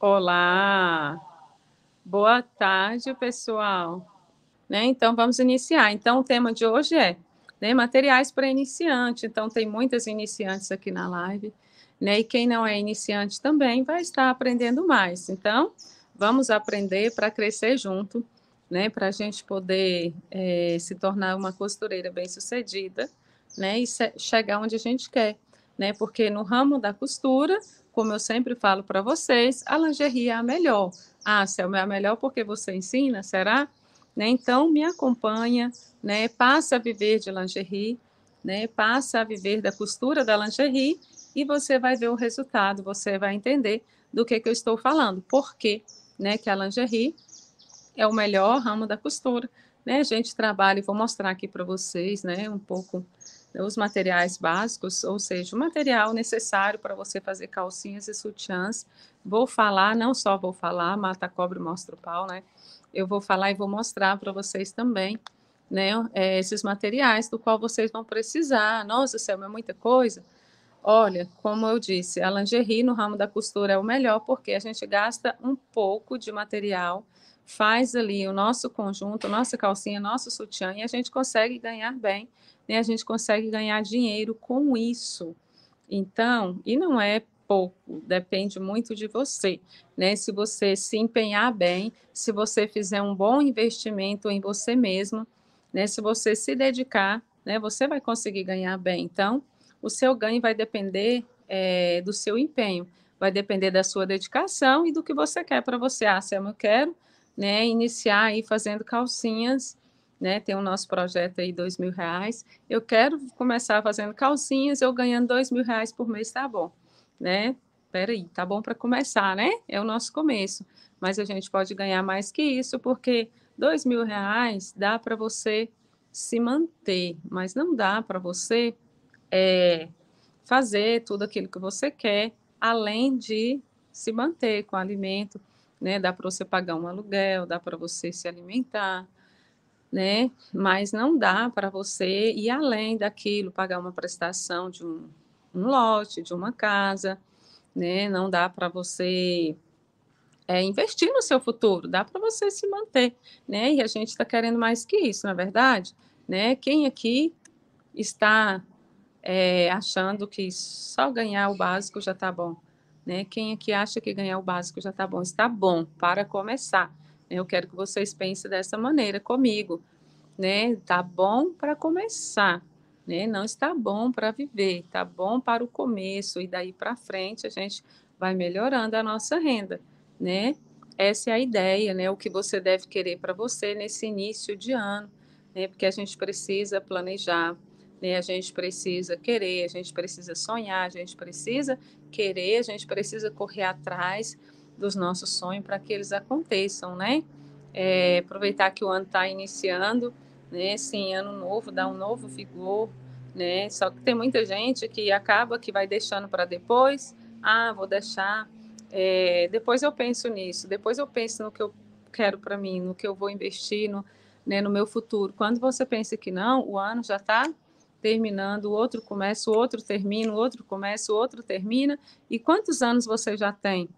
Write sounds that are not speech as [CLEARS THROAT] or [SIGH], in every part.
Olá, boa tarde, pessoal. Né? Então, vamos iniciar. Então, o tema de hoje é né, materiais para iniciante. Então, tem muitas iniciantes aqui na live. Né? E quem não é iniciante também vai estar aprendendo mais. Então, vamos aprender para crescer junto, né? Para a gente poder é, se tornar uma costureira bem-sucedida, né? E chegar onde a gente quer, né? Porque no ramo da costura como eu sempre falo para vocês, a lingerie é a melhor. Ah, Selma, é a melhor porque você ensina, será? Né? Então, me acompanha, né? passa a viver de lingerie, né? passa a viver da costura da lingerie e você vai ver o resultado, você vai entender do que, que eu estou falando. Por quê? Né, que a lingerie é o melhor ramo da costura. Né? A gente trabalha, vou mostrar aqui para vocês né, um pouco os materiais básicos, ou seja, o material necessário para você fazer calcinhas e sutiãs. Vou falar, não só vou falar, mata cobre, mostra o pau, né? Eu vou falar e vou mostrar para vocês também, né? É, esses materiais do qual vocês vão precisar. Nossa, céu, é muita coisa. Olha, como eu disse, a lingerie no ramo da costura é o melhor porque a gente gasta um pouco de material, faz ali o nosso conjunto, nossa calcinha, nosso sutiã e a gente consegue ganhar bem né, a gente consegue ganhar dinheiro com isso. Então, e não é pouco, depende muito de você, né? Se você se empenhar bem, se você fizer um bom investimento em você mesmo, né? Se você se dedicar, né? Você vai conseguir ganhar bem. Então, o seu ganho vai depender é, do seu empenho, vai depender da sua dedicação e do que você quer para você. Ah, se eu quero, né? Iniciar aí fazendo calcinhas né? Tem o nosso projeto aí, dois mil reais. Eu quero começar fazendo calcinhas, eu ganhando dois mil reais por mês, tá bom, né? Peraí, tá bom para começar, né? É o nosso começo. Mas a gente pode ganhar mais que isso, porque dois mil reais dá para você se manter, mas não dá para você é, fazer tudo aquilo que você quer, além de se manter com alimento, né? Dá para você pagar um aluguel, dá para você se alimentar, né? Mas não dá para você ir além daquilo, pagar uma prestação de um, um lote, de uma casa, né? Não dá para você é, investir no seu futuro, dá para você se manter, né? E a gente está querendo mais que isso, na é verdade, né? Quem aqui está é, achando que só ganhar o básico já está bom, né? Quem aqui acha que ganhar o básico já está bom, está bom para começar, eu quero que vocês pensem dessa maneira comigo, né? Tá bom para começar, né? Não está bom para viver, tá bom para o começo e daí para frente a gente vai melhorando a nossa renda, né? Essa é a ideia, né? O que você deve querer para você nesse início de ano, né? Porque a gente precisa planejar, né? A gente precisa querer, a gente precisa sonhar, a gente precisa querer, a gente precisa correr atrás dos nossos sonhos para que eles aconteçam, né? É, aproveitar que o ano está iniciando, né? Sim, ano novo dá um novo vigor, né? Só que tem muita gente que acaba que vai deixando para depois. Ah, vou deixar. É, depois eu penso nisso. Depois eu penso no que eu quero para mim, no que eu vou investir, no, né, no meu futuro. Quando você pensa que não, o ano já está terminando, o outro começa, o outro termina, o outro começa, o outro termina. E quantos anos você já tem?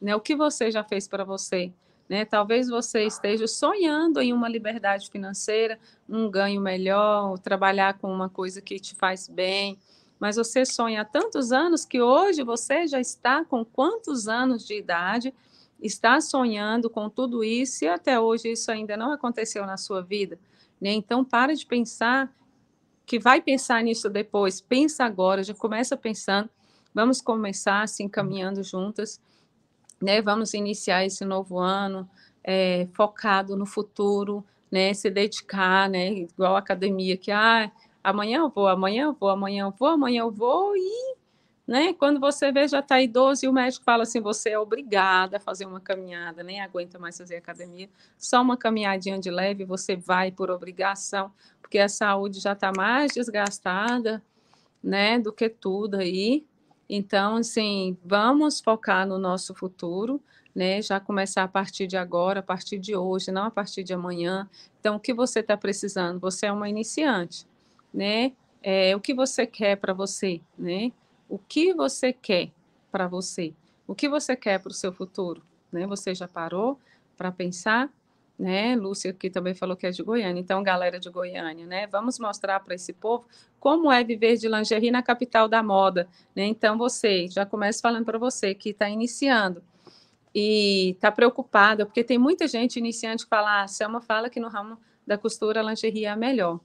né? O que você já fez para você? Né? Talvez você esteja sonhando em uma liberdade financeira, um ganho melhor, trabalhar com uma coisa que te faz bem, mas você sonha há tantos anos que hoje você já está com quantos anos de idade, está sonhando com tudo isso e até hoje isso ainda não aconteceu na sua vida. Né? Então, para de pensar que vai pensar nisso depois, pensa agora, já começa pensando. Vamos começar assim, caminhando juntas né? Vamos iniciar esse novo ano é, focado no futuro, né? Se dedicar, né? Igual a academia que ah, amanhã eu vou, amanhã eu vou, amanhã eu vou, amanhã eu vou e né? Quando você vê, já está idoso e o médico fala assim: você é obrigada a fazer uma caminhada, nem aguenta mais fazer academia, só uma caminhadinha de leve, você vai por obrigação, porque a saúde já está mais desgastada, né, do que tudo aí. Então, assim, vamos focar no nosso futuro, né? Já começar a partir de agora, a partir de hoje, não a partir de amanhã. Então, o que você está precisando? Você é uma iniciante, né? É, o que você quer para você, né? O que você quer para você? O que você quer para o seu futuro? Né? Você já parou para pensar né? Lúcia que também falou que é de Goiânia. Então, galera de Goiânia, né? Vamos mostrar para esse povo como é viver de lingerie na capital da moda, né? Então, você, já começo falando para você que está iniciando e está preocupada, porque tem muita gente iniciante que fala, ah, uma fala que no ramo da costura a lingerie é a melhor.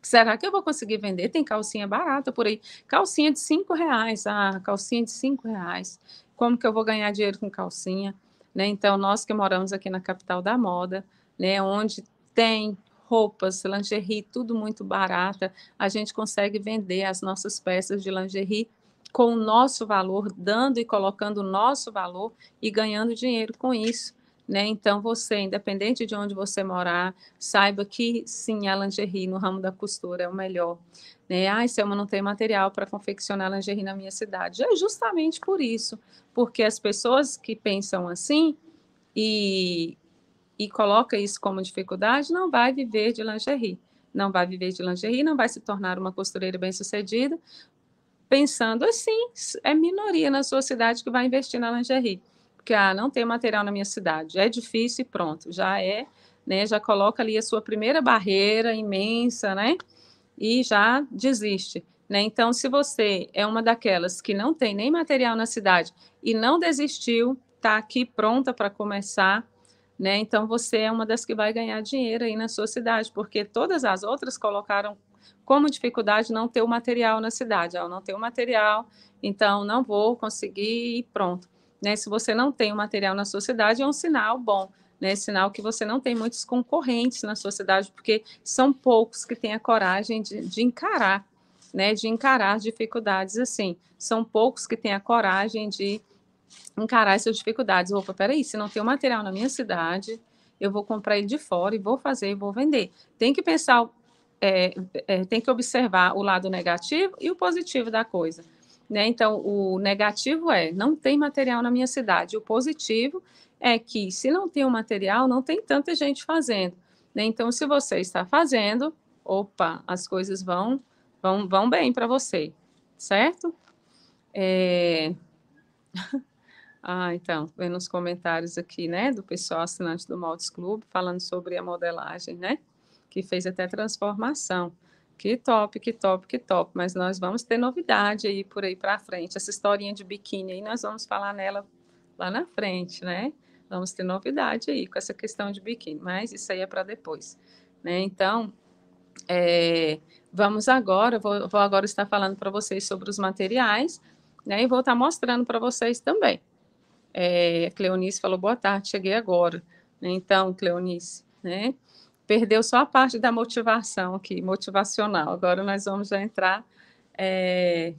Será que eu vou conseguir vender? Tem calcinha barata por aí. Calcinha de cinco reais. Ah, calcinha de cinco reais. Como que eu vou ganhar dinheiro com calcinha? Né? Então, nós que moramos aqui na capital da moda, né, onde tem roupas, lingerie, tudo muito barata, a gente consegue vender as nossas peças de lingerie com o nosso valor, dando e colocando o nosso valor e ganhando dinheiro com isso. Né? Então, você, independente de onde você morar, saiba que sim, a lingerie no ramo da costura é o melhor. Né? Ah, eu não tenho material para confeccionar lingerie na minha cidade. É justamente por isso, porque as pessoas que pensam assim e, e coloca isso como dificuldade, não vai viver de lingerie. Não vai viver de lingerie, não vai se tornar uma costureira bem-sucedida. Pensando assim, é minoria na sua cidade que vai investir na lingerie. Porque ah, não tem material na minha cidade, é difícil e pronto, já é, né? Já coloca ali a sua primeira barreira imensa, né? E já desiste. Né? Então, se você é uma daquelas que não tem nem material na cidade e não desistiu, está aqui pronta para começar, né? Então você é uma das que vai ganhar dinheiro aí na sua cidade, porque todas as outras colocaram como dificuldade não ter o material na cidade. Ah, não tem o material, então não vou conseguir e pronto. Né? Se você não tem o material na sua cidade, é um sinal bom. Né, sinal que você não tem muitos concorrentes na sua cidade, porque são poucos que têm a coragem de, de encarar, né, de encarar dificuldades assim. São poucos que têm a coragem de encarar essas dificuldades. Opa, peraí, se não tem o material na minha cidade, eu vou comprar ele de fora e vou fazer e vou vender. Tem que pensar, é, é, tem que observar o lado negativo e o positivo da coisa. Né? Então, o negativo é não tem material na minha cidade. O positivo é que, se não tem o material, não tem tanta gente fazendo. Né? Então, se você está fazendo, opa, as coisas vão, vão, vão bem para você, certo? É... [LAUGHS] ah, então, vendo os comentários aqui, né, do pessoal assinante do Maltes Clube, falando sobre a modelagem, né, que fez até transformação. Que top, que top, que top. Mas nós vamos ter novidade aí por aí para frente. Essa historinha de biquíni aí, nós vamos falar nela lá na frente, né? Vamos ter novidade aí com essa questão de biquíni, mas isso aí é para depois, né? Então, é, vamos agora, vou, vou, agora estar falando para vocês sobre os materiais, né? E vou estar mostrando para vocês também. É, Cleonice falou boa tarde, cheguei agora. Então, Cleonice, né? perdeu só a parte da motivação aqui, motivacional. Agora nós vamos já entrar é,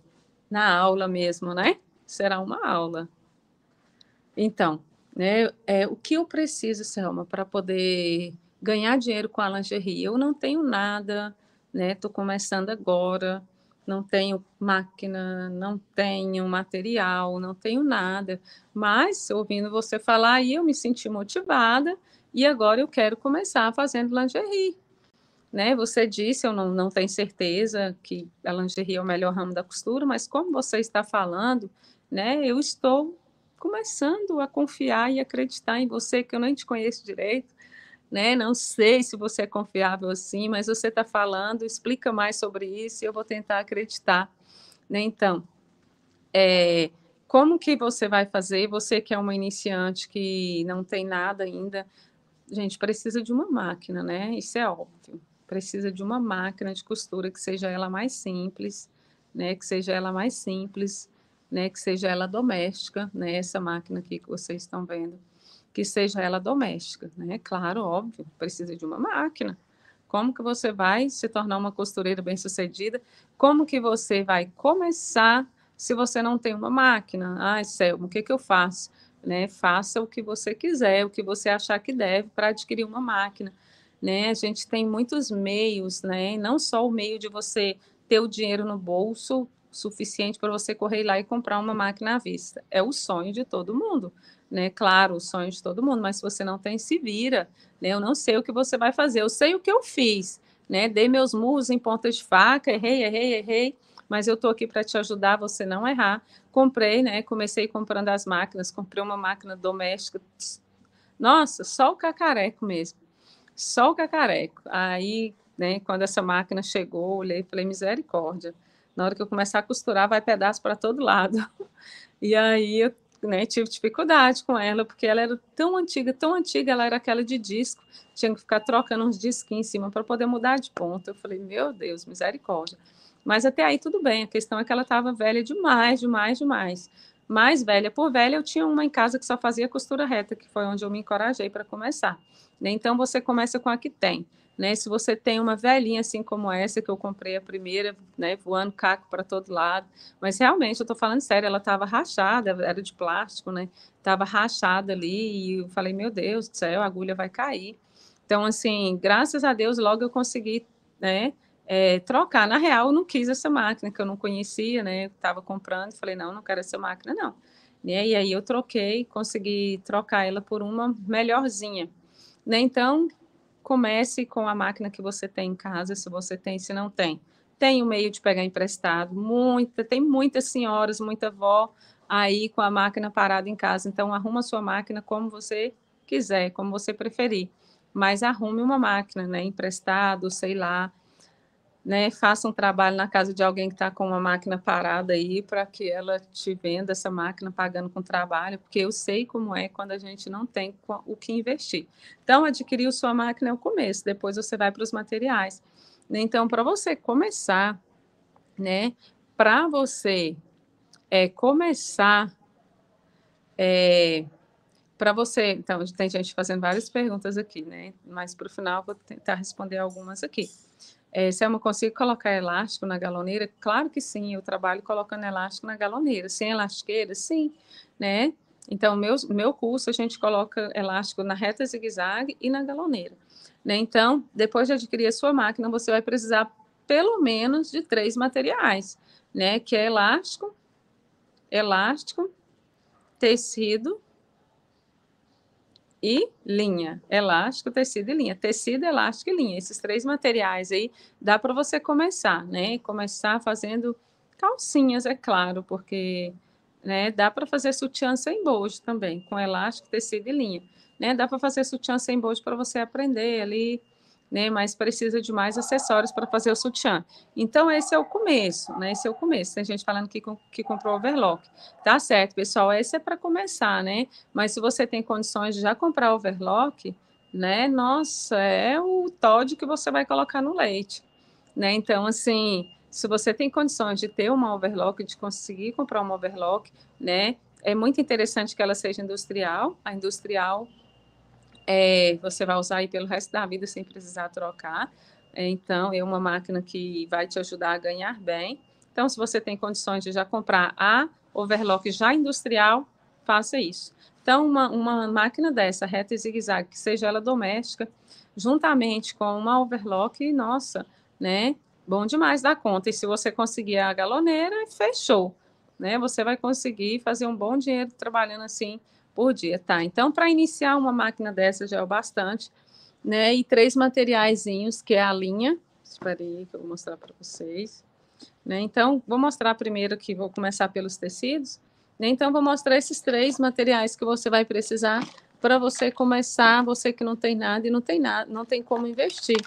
na aula mesmo, né? Será uma aula. Então, né, é, o que eu preciso, Selma, para poder ganhar dinheiro com a lingerie? Eu não tenho nada, né? Estou começando agora, não tenho máquina, não tenho material, não tenho nada. Mas, ouvindo você falar aí, eu me senti motivada e agora eu quero começar fazendo lingerie. Né? Você disse, eu não, não tenho certeza que a lingerie é o melhor ramo da costura, mas como você está falando, né, eu estou começando a confiar e acreditar em você, que eu nem te conheço direito, né? Não sei se você é confiável assim, mas você está falando, explica mais sobre isso e eu vou tentar acreditar, né? Então, é, como que você vai fazer? Você que é uma iniciante que não tem nada ainda, gente, precisa de uma máquina, né? Isso é óbvio. Precisa de uma máquina de costura que seja ela mais simples, né? Que seja ela mais simples, né? Que seja ela doméstica, né? Essa máquina aqui que vocês estão vendo, que seja ela doméstica, né? Claro, óbvio, precisa de uma máquina. Como que você vai se tornar uma costureira bem-sucedida? Como que você vai começar se você não tem uma máquina? Ai, céu, o que que eu faço? né? Faça o que você quiser, o que você achar que deve para adquirir uma máquina, né? A gente tem muitos meios, né? Não só o meio de você ter o dinheiro no bolso suficiente para você correr lá e comprar uma máquina à vista. É o sonho de todo mundo, né? Claro, o sonho de todo mundo, mas se você não tem, se vira, né? Eu não sei o que você vai fazer, eu sei o que eu fiz, né? Dei meus murros em pontas de faca, errei, errei, errei, mas eu estou aqui para te ajudar você não errar. Comprei, né? Comecei comprando as máquinas, comprei uma máquina doméstica. Nossa, só o cacareco mesmo. Só o cacareco. Aí, né, quando essa máquina chegou, olhei e falei, misericórdia. Na hora que eu começar a costurar, vai pedaço para todo lado. [LAUGHS] E aí eu né, tive dificuldade com ela, porque ela era tão antiga, tão antiga, ela era aquela de disco, tinha que ficar trocando uns disquinhos em cima para poder mudar de ponto. Eu falei, meu Deus, misericórdia. Mas até aí tudo bem, a questão é que ela estava velha demais, demais, demais. Mais velha por velha, eu tinha uma em casa que só fazia costura reta, que foi onde eu me encorajei para começar. Né? Então você começa com a que tem. Né? Se você tem uma velhinha assim como essa que eu comprei a primeira, né, voando caco para todo lado, mas realmente eu estou falando sério, ela estava rachada, era de plástico, né? Tava rachada ali e eu falei, meu Deus do céu, a agulha vai cair. Então assim, graças a Deus logo eu consegui, né, é, trocar. Na real, eu não quis essa máquina, que eu não conhecia, né? Estava comprando, falei, não, não quero essa máquina, não. Né? E aí eu troquei, consegui trocar ela por uma melhorzinha. Né? Então, comece com a máquina que você tem em casa, se você tem, se não tem. Tem o meio de pegar emprestado, muita, tem muitas senhoras, muita avó aí com a máquina parada em casa. Então, arruma a sua máquina como você quiser, como você preferir. Mas arrume uma máquina, né? Emprestado, sei lá, né, faça um trabalho na casa de alguém que está com uma máquina parada aí para que ela te venda essa máquina pagando com trabalho, porque eu sei como é quando a gente não tem o que investir. Então, adquirir sua máquina é o começo, depois você vai para os materiais. Então, para você começar, né, para você é, começar, é, para você, então, tem gente fazendo várias perguntas aqui, né, mas para o final vou tentar responder algumas aqui. É, se eu não consigo colocar elástico na galoneira, claro que sim, eu trabalho colocando elástico na galoneira. Sem elastiqueira, sim, né? Então, meu, meu curso, a gente coloca elástico na reta zigue-zague e na galoneira. Né? Então, depois de adquirir a sua máquina, você vai precisar pelo menos de três materiais, né? Que é elástico, elástico, tecido e linha, elástico, tecido e linha, tecido, elástico e linha, esses três materiais aí dá para você começar, né? Começar fazendo calcinhas, é claro, porque né, dá para fazer sutiã sem bojo também, com elástico, tecido e linha, né? Dá para fazer sutiã sem bojo para você aprender ali né? Mas precisa de mais acessórios para fazer o sutiã. Então, esse é o começo, né? Esse é o começo. Tem gente falando que, que comprou overlock. Tá certo, pessoal, esse é para começar, né? Mas se você tem condições de já comprar overlock, né? Nossa, é o Todd que você vai colocar no leite, né? Então, assim, se você tem condições de ter uma overlock, de conseguir comprar uma overlock, né? É muito interessante que ela seja industrial. A industrial é, você vai usar aí pelo resto da vida sem precisar trocar. É, então, é uma máquina que vai te ajudar a ganhar bem. Então, se você tem condições de já comprar a overlock já industrial, faça isso. Então, uma, uma máquina dessa, reta e zigue-zague, que seja ela doméstica, juntamente com uma overlock, nossa, né? Bom demais da conta. E se você conseguir a galoneira, fechou. Né? Você vai conseguir fazer um bom dinheiro trabalhando assim por dia, tá? Então, para iniciar uma máquina dessa já é o bastante, né? E três materiaizinhos, que é a linha. Espera aí que eu vou mostrar para vocês. Né? Então, vou mostrar primeiro que vou começar pelos tecidos. Né? Então, vou mostrar esses três materiais que você vai precisar para você começar, você que não tem nada e não tem nada, não tem como investir,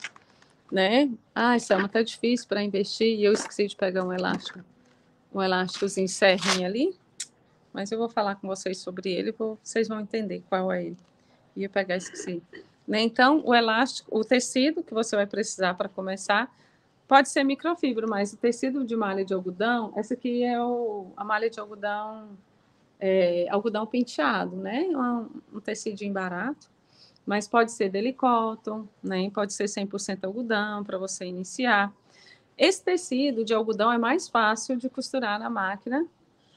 né? Ah, Selma, tá difícil para investir e eu esqueci de pegar um elástico, um elásticozinho serrinho ali, mas eu vou falar com vocês sobre ele, vocês vão entender qual é ele. E eu pegar, esqueci. Né? Então, o elástico, o tecido que você vai precisar para começar, pode ser microfibro, mas o tecido de malha de algodão, essa aqui é o, a malha de algodão, é, algodão penteado, né? É um, um tecidinho barato, mas pode ser delicóton, né? Pode ser 100% algodão para você iniciar. Esse tecido de algodão é mais fácil de costurar na máquina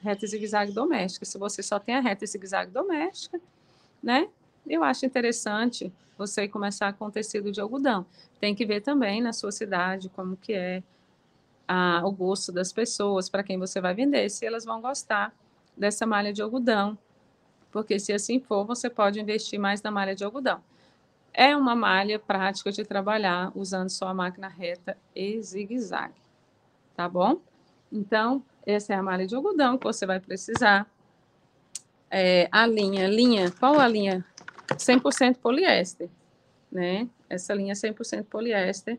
reta e zigue-zague doméstica. Se você só tem a reta e zigue-zague doméstica, né? Eu acho interessante você começar com tecido de algodão. Tem que ver também na sua cidade como que é a, o gosto das pessoas, para quem você vai vender, se elas vão gostar dessa malha de algodão. Porque se assim for, você pode investir mais na malha de algodão. É uma malha prática de trabalhar usando só a máquina reta e zigue-zague, tá bom? Então, essa é a malha de algodão que você vai precisar. É, a linha, linha, qual a linha? 100% poliéster, né? Essa linha 100% é poliéster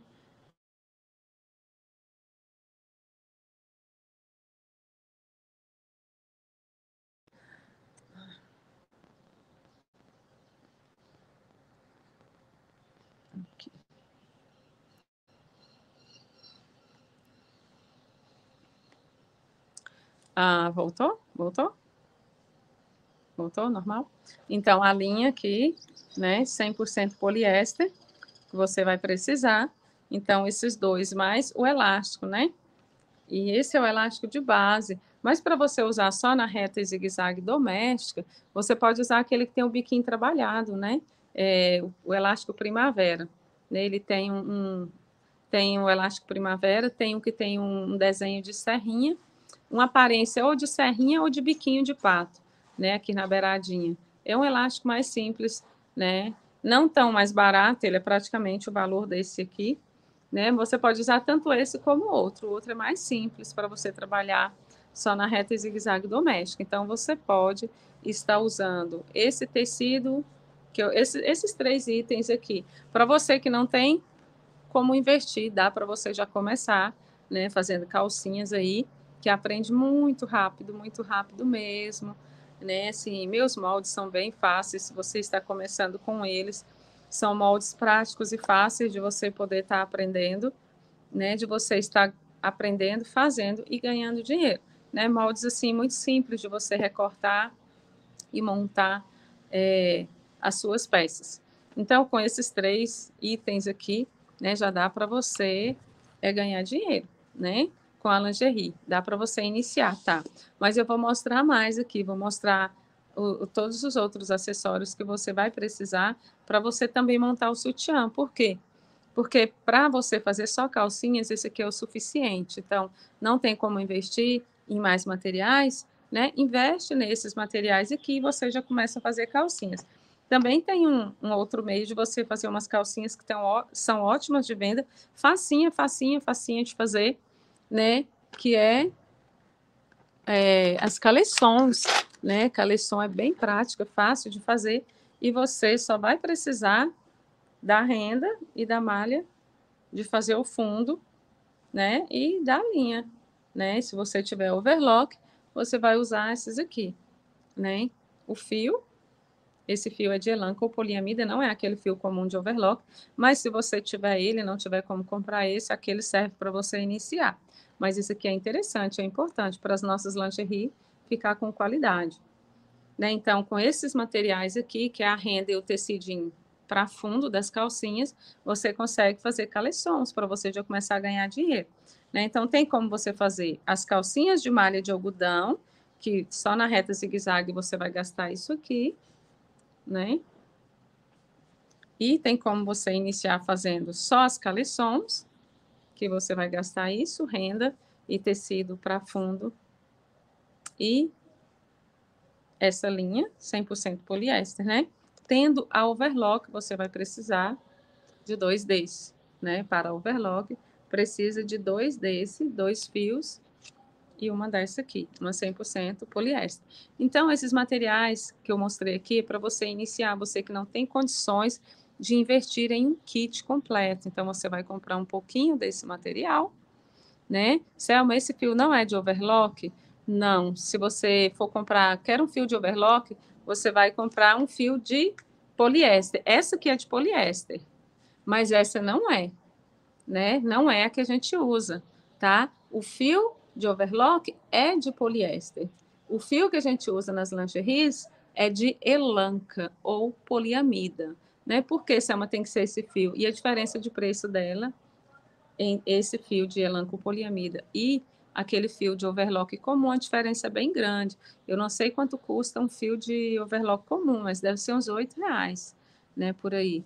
Ah, voltou? Voltou? Voltou? Normal? Então, a linha aqui, né, 100% poliéster, que você vai precisar. Então, esses dois mais o elástico, né? E esse é o elástico de base. Mas para você usar só na reta e zigue-zague doméstica, você pode usar aquele que tem o biquinho trabalhado, né? É, o elástico primavera. Né, ele tem um, um, tem o elástico primavera, tem o um que tem um desenho de serrinha uma aparência ou de serrinha ou de biquinho de pato, né, aqui na beiradinha. É um elástico mais simples, né? Não tão mais barato, ele é praticamente o valor desse aqui, né? Você pode usar tanto esse como outro. O outro é mais simples para você trabalhar só na reta zigue-zague doméstica. Então você pode estar usando esse tecido, que eu, esse, esses três itens aqui. Para você que não tem como investir, dá para você já começar, né, fazendo calcinhas aí que aprende muito rápido, muito rápido mesmo, né? Assim, meus moldes são bem fáceis, se você está começando com eles, são moldes práticos e fáceis de você poder estar tá aprendendo, né? De você estar aprendendo, fazendo e ganhando dinheiro, né? Moldes assim muito simples de você recortar e montar é, as suas peças. Então, com esses três itens aqui, né, já dá para você é, ganhar dinheiro, né? com a lingerie. Dá para você iniciar, tá? Mas eu vou mostrar mais aqui, vou mostrar o, todos os outros acessórios que você vai precisar para você também montar o sutiã. Por quê? Porque para você fazer só calcinhas, esse aqui é o suficiente. Então, não tem como investir em mais materiais, né? Investe nesses materiais aqui e você já começa a fazer calcinhas. Também tem um, um outro meio de você fazer umas calcinhas que tão, são ótimas de venda, facinha, facinha, facinha de fazer, né, que é, é as caleções, né? Caleção é bem prática, fácil de fazer e você só vai precisar da renda e da malha de fazer o fundo, né, e da linha, né? Se você tiver overlock, você vai usar esses aqui, né? O fio esse fio é de elanco ou poliamida, não é aquele fio comum de overlock, mas se você tiver ele, não tiver como comprar esse, aquele serve para você iniciar. Mas isso aqui é interessante, é importante para as nossas lingerie ficar com qualidade. Né? Então, com esses materiais aqui, que é a renda e o tecidinho para fundo das calcinhas, você consegue fazer caleções para você já começar a ganhar dinheiro. Né? Então, tem como você fazer as calcinhas de malha de algodão, que só na reta zigue-zague você vai gastar isso aqui, né? E tem como você iniciar fazendo só as caleções, que você vai gastar isso, renda e tecido para fundo. E essa linha, 100% poliéster, né? Tendo a overlock, você vai precisar de dois desses, né? Para overlock, precisa de dois desses, dois fios e uma dessa aqui, uma 100% poliéster. Então, esses materiais que eu mostrei aqui, é para você iniciar, você que não tem condições de investir em um kit completo. Então, você vai comprar um pouquinho desse material, né? Selma, esse fio não é de overlock? Não. Se você for comprar, quer um fio de overlock, você vai comprar um fio de poliéster. Essa aqui é de poliéster, mas essa não é, né? Não é a que a gente usa, tá? O fio de overlock é de poliéster. O fio que a gente usa nas lingeries é de elanca ou poliamida né? Por que Selma tem que ser esse fio? E a diferença de preço dela em esse fio de poliamida e aquele fio de overlock comum, a diferença é bem grande. Eu não sei quanto custa um fio de overlock comum, mas deve ser uns R$ reais, né, por aí.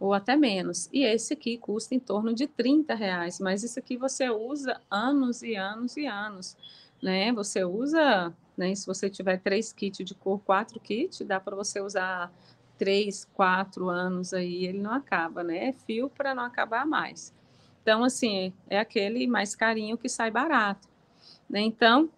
Ou até menos. E esse aqui custa em torno de 30 reais, mas isso aqui você usa anos e anos e anos, né? Você usa, né, se você tiver três kits de cor, quatro kits, dá para você usar três, quatro anos aí, ele não acaba, né? É fio para não acabar mais. Então, assim, é aquele mais carinho que sai barato. Né? Então,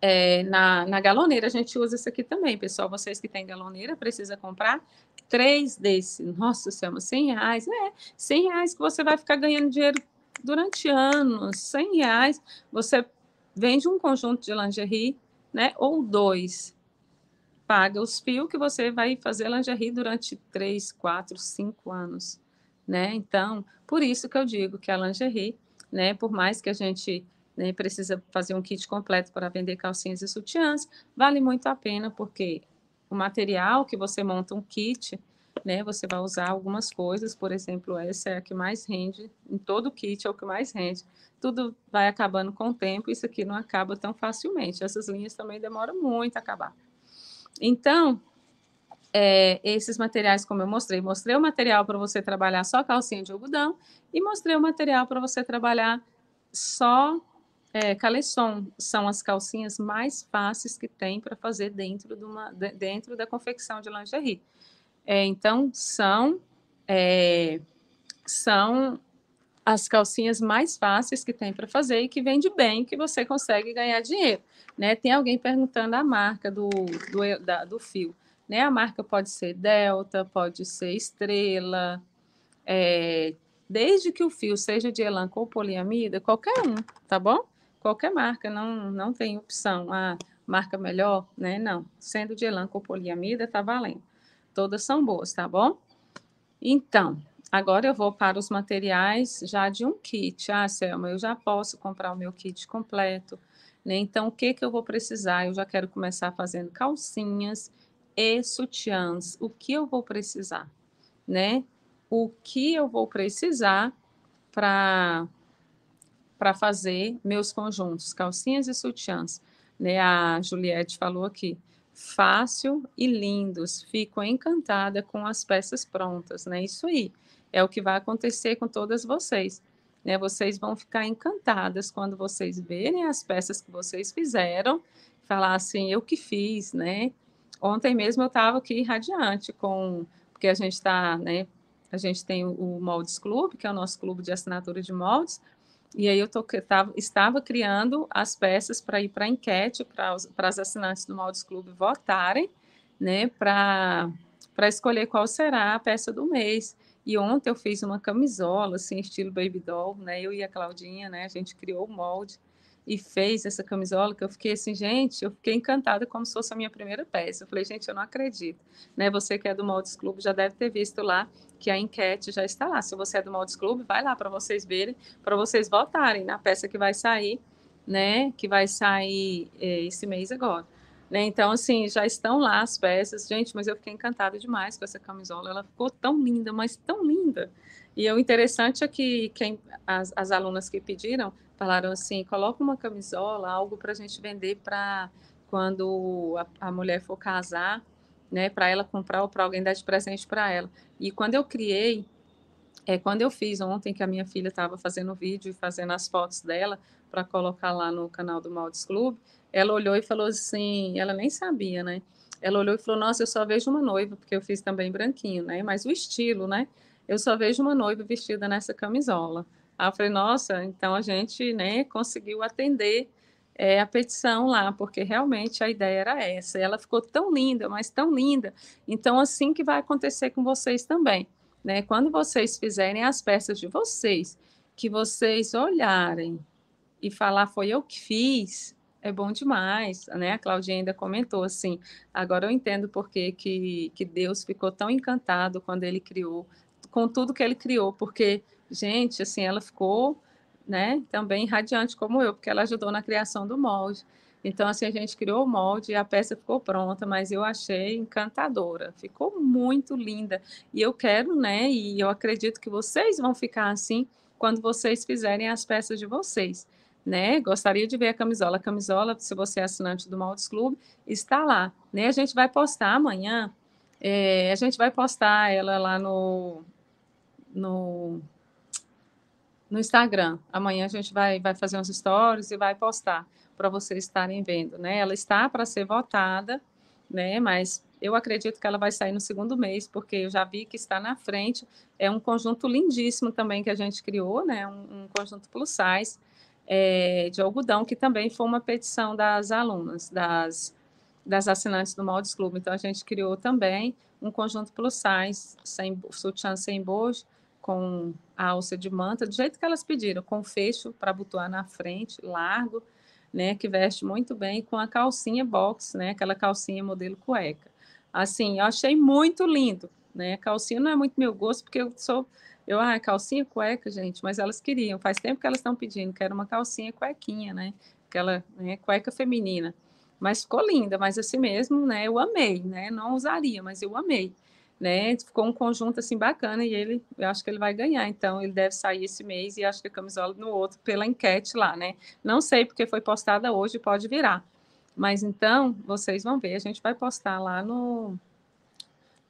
é, na, na galoneira, a gente usa isso aqui também, pessoal. Vocês que têm galoneira, precisa comprar três desses. Nossa, Selma, é 100 reais. É, 100 reais que você vai ficar ganhando dinheiro durante anos. 100 reais, você vende um conjunto de lingerie, né? Ou dois paga os fios que você vai fazer lingerie durante 3, 4, 5 anos, né? Então, por isso que eu digo que a lingerie, né, por mais que a gente né, precisa fazer um kit completo para vender calcinhas e sutiãs, vale muito a pena porque o material que você monta um kit, né, você vai usar algumas coisas, por exemplo, essa é a que mais rende, em todo o kit é o que mais rende. Tudo vai acabando com o tempo, isso aqui não acaba tão facilmente. Essas linhas também demoram muito a acabar. Então, é, esses materiais, como eu mostrei, mostrei o material para você trabalhar só calcinha de algodão e mostrei o material para você trabalhar só é, caleçon. São as calcinhas mais fáceis que tem para fazer dentro, de uma, de, dentro da confecção de lingerie. É, então, são, é, são as calcinhas mais fáceis que tem para fazer e que vende bem, que você consegue ganhar dinheiro. Né? Tem alguém perguntando a marca do, do, da, do fio. Né? A marca pode ser Delta, pode ser Estrela, é, desde que o fio seja de elan ou poliamida, qualquer um, tá bom? Qualquer marca, não, não tem opção. A marca melhor, né? Não. Sendo de elan ou poliamida, tá valendo. Todas são boas, tá bom? Então, Agora eu vou para os materiais já de um kit. Ah, Selma, eu já posso comprar o meu kit completo. Né? Então, o que, que eu vou precisar? Eu já quero começar fazendo calcinhas e sutiãs. O que eu vou precisar? Né? O que eu vou precisar para para fazer meus conjuntos, calcinhas e sutiãs. Né? A Juliette falou aqui, fácil e lindos. Fico encantada com as peças prontas, né? Isso aí é o que vai acontecer com todas vocês. Né? Vocês vão ficar encantadas quando vocês verem as peças que vocês fizeram, falar assim, eu que fiz, né? Ontem mesmo eu estava aqui radiante com, porque a gente está, né? A gente tem o Moldes Clube, que é o nosso clube de assinatura de moldes, e aí eu tô, tava, estava criando as peças para ir para a enquete, para as assinantes do Moldes Clube votarem, né, para escolher qual será a peça do mês. E ontem eu fiz uma camisola, assim, estilo baby doll, né? Eu e a Claudinha, né? A gente criou o molde e fez essa camisola que eu fiquei assim, gente, eu fiquei encantada como se fosse a minha primeira peça. Eu falei, gente, eu não acredito, né? Você que é do Moldes Clube já deve ter visto lá que a enquete já está lá. Se você é do Moldes Clube, vai lá para vocês verem, para vocês votarem na peça que vai sair, né? Que vai sair é, esse mês agora. Né? Então, assim, já estão lá as peças. Gente, mas eu fiquei encantada demais com essa camisola. Ela ficou tão linda, mas tão linda. E o interessante é que quem, as, as alunas que pediram falaram assim: coloca uma camisola, algo para a gente vender para quando a, a mulher for casar, né, para ela comprar ou para alguém dar de presente para ela. E quando eu criei, é quando eu fiz ontem que a minha filha estava fazendo o vídeo e fazendo as fotos dela para colocar lá no canal do Maldes Clube, ela olhou e falou assim, ela nem sabia, né? Ela olhou e falou, nossa, eu só vejo uma noiva, porque eu fiz também branquinho, né? Mas o estilo, né? Eu só vejo uma noiva vestida nessa camisola. Aí eu falei, nossa, então a gente né, conseguiu atender é, a petição lá, porque realmente a ideia era essa. Ela ficou tão linda, mas tão linda. Então, assim que vai acontecer com vocês também. Né? Quando vocês fizerem as peças de vocês, que vocês olharem e falar foi eu que fiz, é bom demais, né? A Claudinha ainda comentou assim, agora eu entendo por que, que Deus ficou tão encantado quando ele criou, com tudo que ele criou, porque, gente, assim, ela ficou, né, também radiante como eu, porque ela ajudou na criação do molde. Então, assim, a gente criou o molde e a peça ficou pronta, mas eu achei encantadora, ficou muito linda. E eu quero, né, e eu acredito que vocês vão ficar assim quando vocês fizerem as peças de vocês né? Gostaria de ver a camisola. A camisola, se você é assinante do Maltes Clube, está lá, né? A gente vai postar amanhã, é, a gente vai postar ela lá no, no, no Instagram. Amanhã a gente vai, vai fazer uns stories e vai postar para vocês estarem vendo, né? Ela está para ser votada, né? Mas eu acredito que ela vai sair no segundo mês, porque eu já vi que está na frente. É um conjunto lindíssimo também que a gente criou, né? Um, um conjunto plus size é, de algodão, que também foi uma petição das alunas, das, das assinantes do Moldes Clube. Então, a gente criou também um conjunto plus size, sem, sutiã sem bojo, com a alça de manta, do jeito que elas pediram, com fecho para butuar na frente, largo, né, que veste muito bem, com a calcinha box, né, aquela calcinha modelo cueca. Assim, eu achei muito lindo, né? Calcinha não é muito meu gosto, porque eu sou eu, ah, calcinha, cueca, gente, mas elas queriam. Faz tempo que elas estão pedindo, que era uma calcinha, cuequinha, né? Aquela né, cueca feminina. Mas ficou linda, mas assim mesmo, né? Eu amei, né? Não usaria, mas eu amei, né? Ficou um conjunto assim bacana e ele, eu acho que ele vai ganhar. Então ele deve sair esse mês e acho que a camisola no outro pela enquete lá, né? Não sei porque foi postada hoje, pode virar. Mas então vocês vão ver, a gente vai postar lá no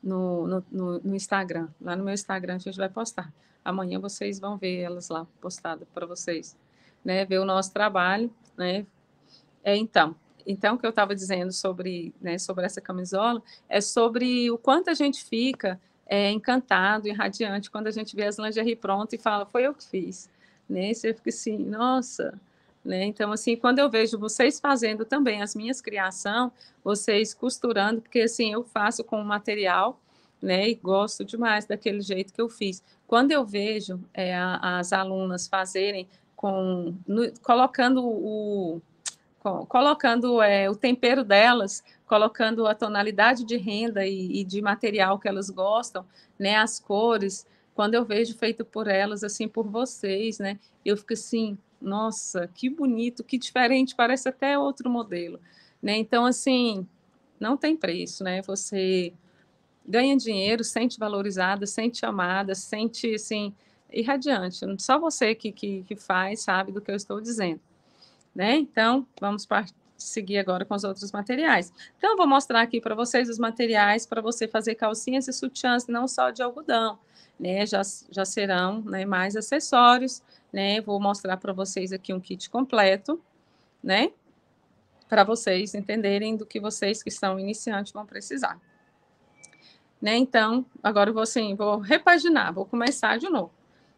no, no, no, Instagram, lá no meu Instagram a gente vai postar. Amanhã vocês vão ver elas lá postadas para vocês, né? Ver o nosso trabalho, né? É, então, então o que eu estava dizendo sobre, né, sobre essa camisola é sobre o quanto a gente fica é, encantado e radiante quando a gente vê as lingerie pronta e fala, foi eu que fiz, né? Você fica assim, nossa, né? Então, assim, quando eu vejo vocês fazendo também as minhas criação, vocês costurando, porque assim, eu faço com o material, né? E gosto demais daquele jeito que eu fiz. Quando eu vejo é, as alunas fazerem com. No, colocando o. colocando é, o tempero delas, colocando a tonalidade de renda e, e de material que elas gostam, né? As cores. Quando eu vejo feito por elas, assim, por vocês, né? Eu fico assim, nossa, que bonito, que diferente, parece até outro modelo. Né? Então, assim, não tem preço, né? Você ganha dinheiro, sente valorizada, sente amada, sente, assim, irradiante. Só você que, que, que faz sabe do que eu estou dizendo. Né? Então, vamos partir seguir agora com os outros materiais. Então, eu vou mostrar aqui para vocês os materiais para você fazer calcinhas e sutiãs, não só de algodão, né? Já, já serão né, mais acessórios né? Vou mostrar para vocês aqui um kit completo, né? Para vocês entenderem do que vocês que estão iniciantes vão precisar. Né? Então, agora eu vou assim, vou repaginar, vou começar de novo,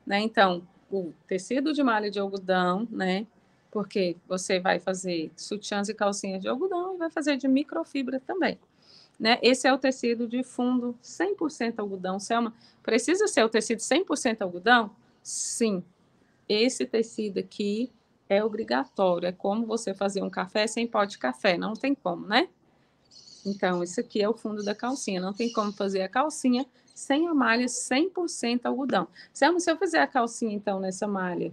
né? Então, o tecido de malha de algodão, né? Porque você vai fazer sutiãs e calcinhas de algodão e vai fazer de microfibra também. Né? Esse é o tecido de fundo 100% algodão. Selma, precisa ser o tecido 100% algodão? Sim, esse tecido aqui é obrigatório. É como você fazer um café sem pó de café, não tem como, né? Então, isso aqui é o fundo da calcinha. Não tem como fazer a calcinha sem a malha 100% algodão. se eu fizer a calcinha, então, nessa malha,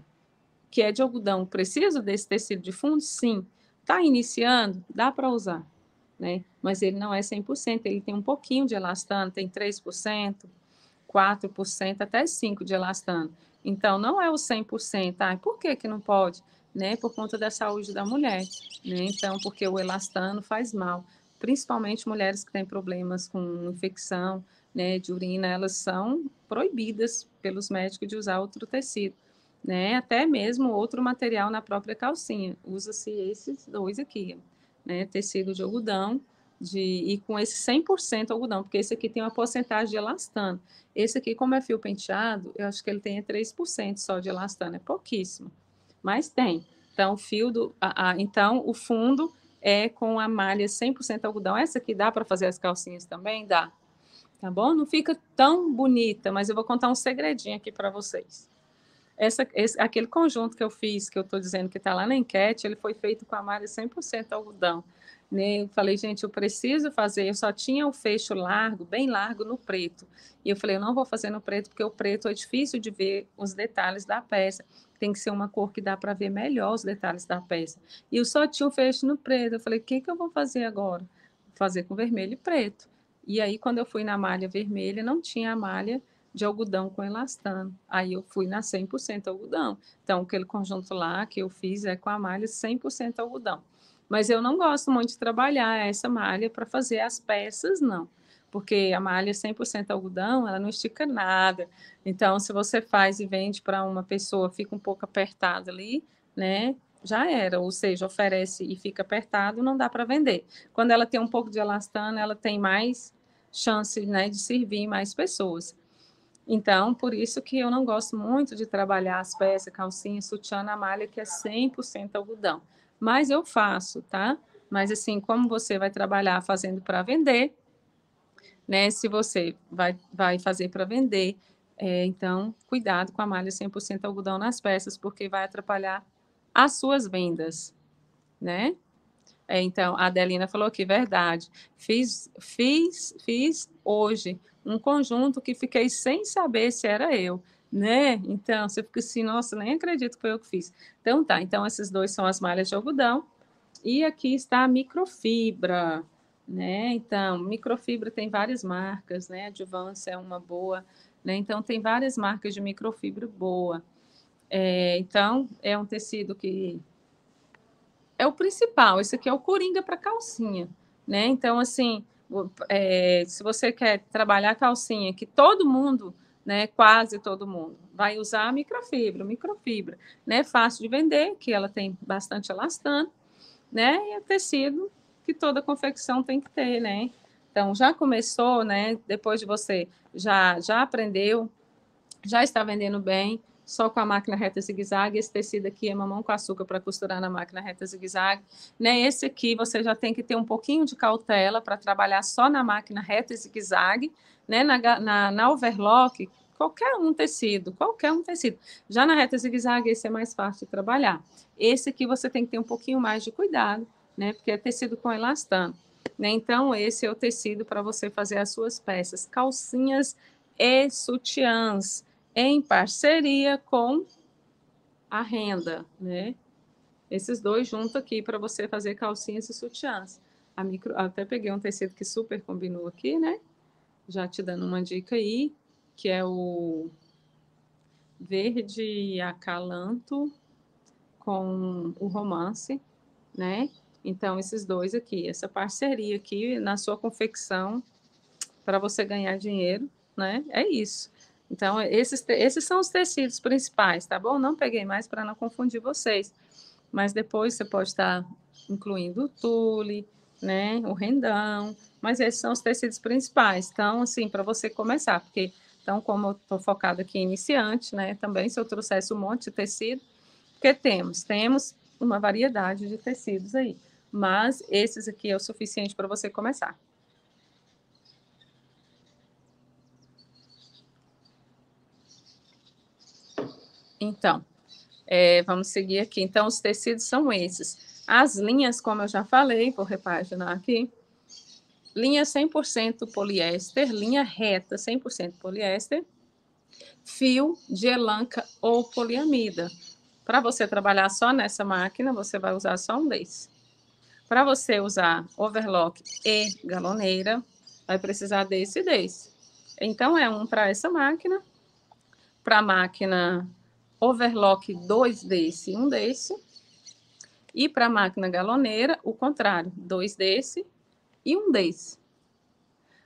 que é de algodão, preciso desse tecido de fundo? Sim. Está iniciando? Dá para usar, né? Mas ele não é 100%, ele tem um pouquinho de elastano, tem 3%, 4%, até 5% de elastano. Então, não é o 100%. Ai, por que, que não pode? Né? Por conta da saúde da mulher. Né? Então, porque o elastano faz mal. Principalmente mulheres que têm problemas com infecção né, de urina, elas são proibidas pelos médicos de usar outro tecido. Né? Até mesmo outro material na própria calcinha. Usa-se esses dois aqui. Né? Tecido de algodão de ir com esse 100% algodão, porque esse aqui tem uma porcentagem de elastano. Esse aqui, como é fio penteado, eu acho que ele tem 3% só de elastano, é pouquíssimo, mas tem. Então, fio do, a, a, então o fundo é com a malha 100% algodão. Essa aqui dá para fazer as calcinhas também? Dá. Tá bom? Não fica tão bonita, mas eu vou contar um segredinho aqui para vocês. Essa, esse, aquele conjunto que eu fiz, que eu estou dizendo que está lá na enquete, ele foi feito com a malha 100% algodão. Né? Eu falei, gente, eu preciso fazer. Eu só tinha o fecho largo, bem largo, no preto. E eu falei, eu não vou fazer no preto, porque o preto é difícil de ver os detalhes da peça. Tem que ser uma cor que dá para ver melhor os detalhes da peça. E eu só tinha o fecho no preto. Eu falei, o que, que eu vou fazer agora? Vou fazer com vermelho e preto. E aí, quando eu fui na malha vermelha, não tinha a malha de algodão com elastano. Aí eu fui na 100% algodão. Então, aquele conjunto lá que eu fiz é com a malha 100% algodão. Mas eu não gosto muito de trabalhar essa malha para fazer as peças, não. Porque a malha 100% é algodão, ela não estica nada. Então, se você faz e vende para uma pessoa, fica um pouco apertado ali, né? já era, ou seja, oferece e fica apertado, não dá para vender. Quando ela tem um pouco de elastano, ela tem mais chance né, de servir mais pessoas. Então, por isso que eu não gosto muito de trabalhar as peças, calcinha, sutiã na malha, que é 100% algodão mas eu faço, tá? Mas assim, como você vai trabalhar fazendo para vender, né? Se você vai, vai fazer para vender, é, então cuidado com a malha 100% algodão nas peças, porque vai atrapalhar as suas vendas, né? É, então, a Adelina falou que verdade. Fiz, fiz, fiz hoje um conjunto que fiquei sem saber se era eu né? Então, você fica assim, nossa, nem acredito que foi eu que fiz. Então tá, então esses dois são as malhas de algodão. E aqui está a microfibra, né? Então, microfibra tem várias marcas, né? A Advance é uma boa, né? Então, tem várias marcas de microfibra boa. É, então, é um tecido que é o principal. Esse aqui é o coringa para calcinha, né? Então, assim, é, se você quer trabalhar calcinha, que todo mundo né? Quase todo mundo vai usar a microfibra, microfibra, né? Fácil de vender, que ela tem bastante elastano, né? E é tecido que toda confecção tem que ter, né? Então já começou, né? Depois de você já já aprendeu, já está vendendo bem, só com a máquina reta zigue-zague. Esse tecido aqui é mamão com açúcar para costurar na máquina reta zigue-zague. Né? Esse aqui você já tem que ter um pouquinho de cautela para trabalhar só na máquina reta e zigue-zague, né, na, na, na overlock, qualquer um tecido, qualquer um tecido. Já na reta zigue-zague, esse é mais fácil de trabalhar. Esse aqui você tem que ter um pouquinho mais de cuidado, né? Porque é tecido com elastano. Né? Então, esse é o tecido para você fazer as suas peças, calcinhas e sutiãs, em parceria com a renda, né? Esses dois juntos aqui para você fazer calcinhas e sutiãs. A micro... Até peguei um tecido que super combinou aqui, né? já te dando uma dica aí, que é o Verde Acalanto com o romance, né? Então, esses dois aqui, essa parceria aqui na sua confecção para você ganhar dinheiro, né? É isso. Então, esses, esses são os tecidos principais, tá bom? Não peguei mais para não confundir vocês. Mas depois você pode estar tá incluindo tule, né? O rendão, mas esses são os tecidos principais. Então, assim, para você começar, porque então, como eu estou focado aqui em iniciante, né? Também se eu trouxesse um monte de tecido, porque temos, temos uma variedade de tecidos aí. Mas esses aqui é o suficiente para você começar. Então, é, vamos seguir aqui. Então, os tecidos são esses. As linhas, como eu já falei, vou repaginar aqui. Linha 100% poliéster, linha reta 100% poliéster, fio de elanca ou poliamida. Para você trabalhar só nessa máquina, você vai usar só um desse. Para você usar overlock e galoneira, vai precisar desse e desse. Então, é um para essa máquina, para a máquina overlock, dois desse e um desse e para a máquina galoneira, o contrário, dois desse e um desse.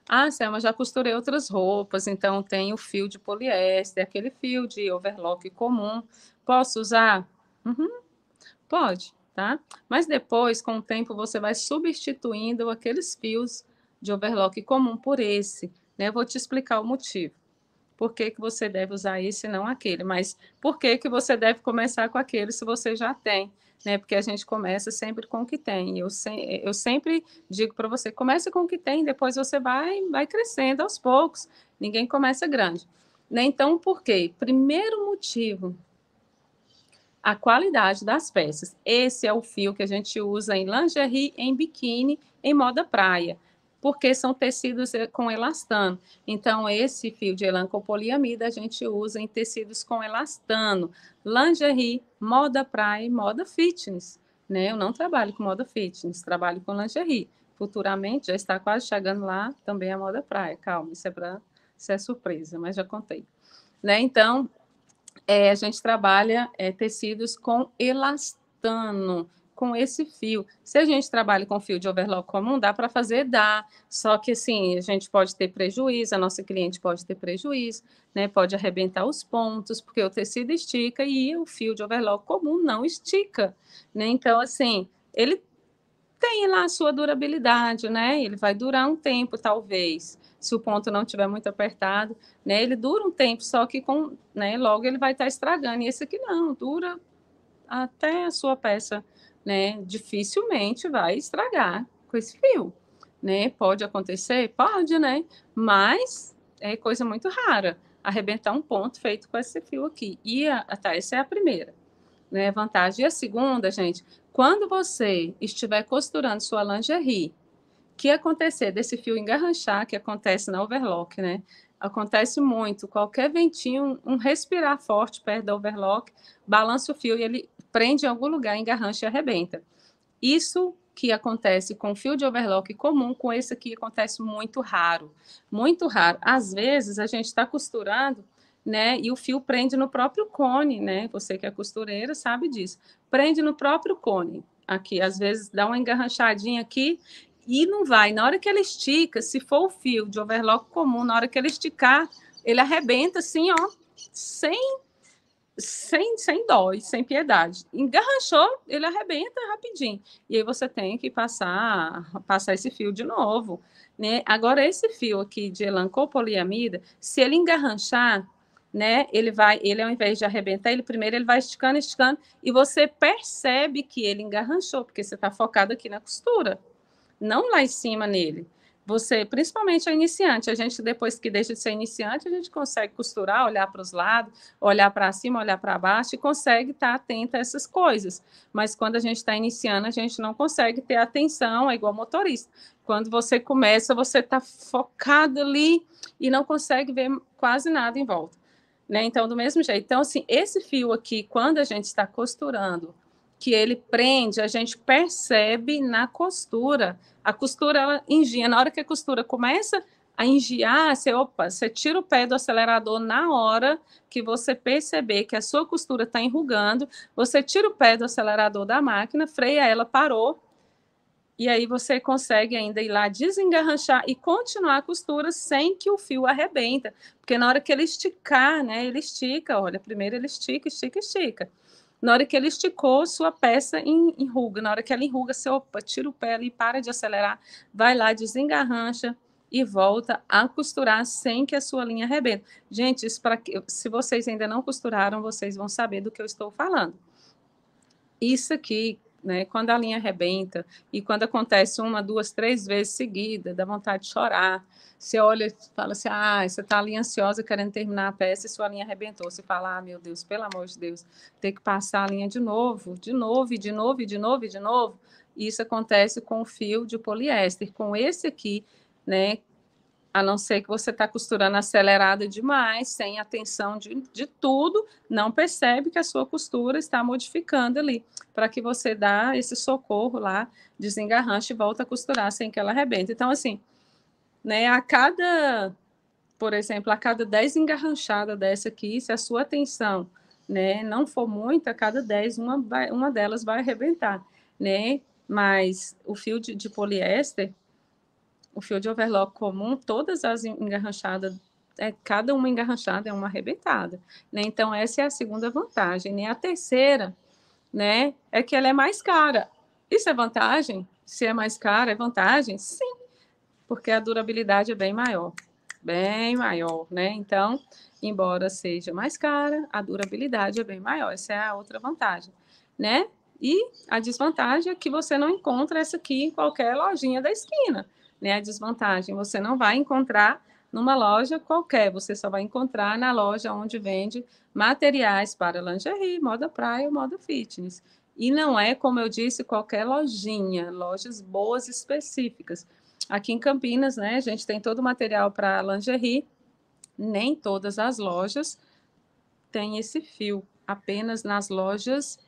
Ah, Selma, já costurei outras roupas, então tem o fio de poliéster, aquele fio de overlock comum. Posso usar? Uhum, pode, tá? Mas depois, com o tempo, você vai substituindo aqueles fios de overlock comum por esse. Né? Eu vou te explicar o motivo. Por que, que você deve usar esse e não aquele? Mas por que, que você deve começar com aquele se você já tem? né? Porque a gente começa sempre com o que tem. Eu, se, eu sempre digo para você, comece com o que tem, depois você vai, vai crescendo aos poucos. Ninguém começa grande. Né? Então, por quê? Primeiro motivo, a qualidade das peças. Esse é o fio que a gente usa em lingerie, em biquíni, em moda praia porque são tecidos eh, com elastano. Então, esse fio de elancopoliamida a gente usa em tecidos com elastano, lingerie, moda praia moda fitness. Né? Eu não trabalho com moda fitness, trabalho com lingerie. Futuramente, já está quase chegando lá também a moda praia. Calma, isso é, pra, isso é surpresa, mas já contei. Né? Então, é, a gente trabalha é, tecidos com elastano com esse fio. Se a gente trabalha com fio de overlock comum, dá para fazer? Dá. Só que, assim, a gente pode ter prejuízo, a nossa cliente pode ter prejuízo, né? Pode arrebentar os pontos, porque o tecido estica e o fio de overlock comum não estica, né? Então, assim, ele tem lá a sua durabilidade, né? Ele vai durar um tempo, talvez, se o ponto não estiver muito apertado, né? Ele dura um tempo, só que com, né, logo ele vai estar tá estragando. E esse aqui não, dura até a sua peça né, dificilmente vai estragar com esse fio, né? Pode acontecer? Pode, né? Mas é coisa muito rara arrebentar um ponto feito com esse fio aqui. E a, tá, essa é a primeira, né, vantagem. E a segunda, gente, quando você estiver costurando sua lingerie, que acontecer desse fio engarranchar, que acontece na overlock, né? Acontece muito, qualquer ventinho, um respirar forte perto da overlock, balança o fio e ele prende em algum lugar, engarrancha e arrebenta. Isso que acontece com fio de overlock comum, com esse aqui acontece muito raro, muito raro. Às vezes a gente está costurando, né, e o fio prende no próprio cone, né? Você que é costureira sabe disso. Prende no próprio cone. Aqui, às vezes dá uma engarranchadinha aqui e não vai. Na hora que ela estica, se for o fio de overlock comum, na hora que ela esticar, ele arrebenta assim, ó, sem sem, sem dó e sem piedade. Engarranchou, ele arrebenta rapidinho. E aí você tem que passar passar esse fio de novo. Né? Agora, esse fio aqui de elancopoliamida, se ele engarranchar, né, ele vai, ele ao invés de arrebentar, ele primeiro ele vai esticando, esticando, e você percebe que ele engarranchou, porque você está focado aqui na costura, não lá em cima nele você, principalmente a iniciante, a gente depois que deixa de ser iniciante, a gente consegue costurar, olhar para os lados, olhar para cima, olhar para baixo e consegue estar tá atenta a essas coisas. Mas quando a gente está iniciando, a gente não consegue ter atenção, é igual motorista. Quando você começa, você está focado ali e não consegue ver quase nada em volta. Né? Então, do mesmo jeito. Então, assim, esse fio aqui, quando a gente está costurando que ele prende, a gente percebe na costura. A costura ela engia, na hora que a costura começa a engiar, você, opa, você tira o pé do acelerador na hora que você perceber que a sua costura está enrugando, você tira o pé do acelerador da máquina, freia ela, parou, e aí você consegue ainda ir lá desengarranchar e continuar a costura sem que o fio arrebenta, porque na hora que ele esticar, né, ele estica, olha, primeiro ele estica, estica, estica. Na hora que ele esticou, sua peça enruga. Na hora que ela enruga, você opa, tira o pé ali, para de acelerar, vai lá, desengarrancha e volta a costurar sem que a sua linha arrebenta. Gente, isso para se vocês ainda não costuraram, vocês vão saber do que eu estou falando. Isso aqui, né? Quando a linha arrebenta e quando acontece uma, duas, três vezes seguida, dá vontade de chorar. Você olha e fala assim: ah, você está ali ansiosa querendo terminar a peça e sua linha arrebentou. Você fala: ah, meu Deus, pelo amor de Deus, ter que passar a linha de novo, de novo, de novo, de novo, de novo. Isso acontece com o fio de poliéster, com esse aqui, né? a não ser que você está costurando acelerada demais, sem atenção de, de tudo, não percebe que a sua costura está modificando ali, para que você dá esse socorro lá, desengarranche e volta a costurar sem que ela arrebente. Então, assim, né, a cada, por exemplo, a cada 10 engarranchadas dessa aqui, se a sua atenção né, não for muita, a cada 10, uma, uma delas vai arrebentar, né? Mas o fio de, de poliéster, o fio de overlock comum, todas as engarranchadas, é, cada uma engarranchada é uma arrebentada, né? Então, essa é a segunda vantagem, nem né? A terceira, né, é que ela é mais cara. Isso é vantagem? Se é mais cara, é vantagem? Sim, porque a durabilidade é bem maior, bem maior, né? Então, embora seja mais cara, a durabilidade é bem maior, essa é a outra vantagem, né? E a desvantagem é que você não encontra essa aqui em qualquer lojinha da esquina né, a desvantagem. Você não vai encontrar numa loja qualquer, você só vai encontrar na loja onde vende materiais para lingerie, moda praia ou moda fitness. E não é, como eu disse, qualquer lojinha, lojas boas específicas. Aqui em Campinas, né, a gente tem todo o material para lingerie, nem todas as lojas têm esse fio, apenas nas lojas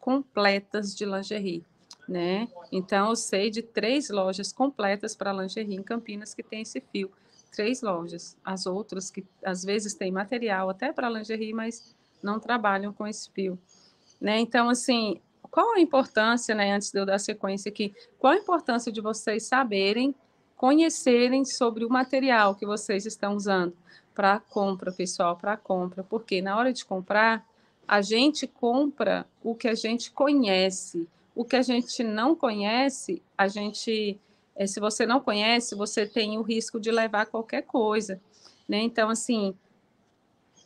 completas de lingerie né? Então, eu sei de três lojas completas para lingerie em Campinas que tem esse fio. Três lojas. As outras que, às vezes, têm material até para lingerie, mas não trabalham com esse fio. Né? Então, assim, qual a importância, né, antes de eu dar sequência aqui, qual a importância de vocês saberem, conhecerem sobre o material que vocês estão usando para compra, pessoal, para compra? Porque na hora de comprar, a gente compra o que a gente conhece, o que a gente não conhece, a gente, eh, se você não conhece, você tem o risco de levar qualquer coisa, né? Então, assim,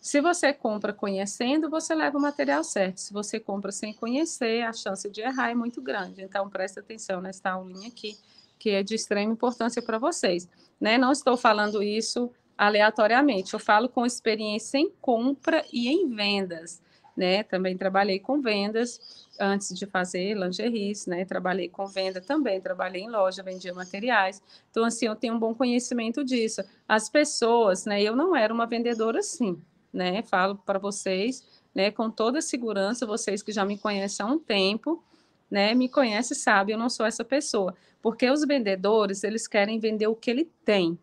se você compra conhecendo, você leva o material certo. Se você compra sem conhecer, a chance de errar é muito grande. Então, presta atenção nesta aulinha aqui, que é de extrema importância para vocês. Né? Não estou falando isso aleatoriamente, eu falo com experiência em compra e em vendas. Né? Também trabalhei com vendas antes de fazer lingeries, né? Trabalhei com venda também, trabalhei em loja, vendia materiais. Então, assim, eu tenho um bom conhecimento disso. As pessoas, né? Eu não era uma vendedora assim, né? Falo para vocês, né? Com toda segurança, vocês que já me conhecem há um tempo, né? Me conhecem, sabem? eu não sou essa pessoa. Porque os vendedores, eles querem vender o que ele tem.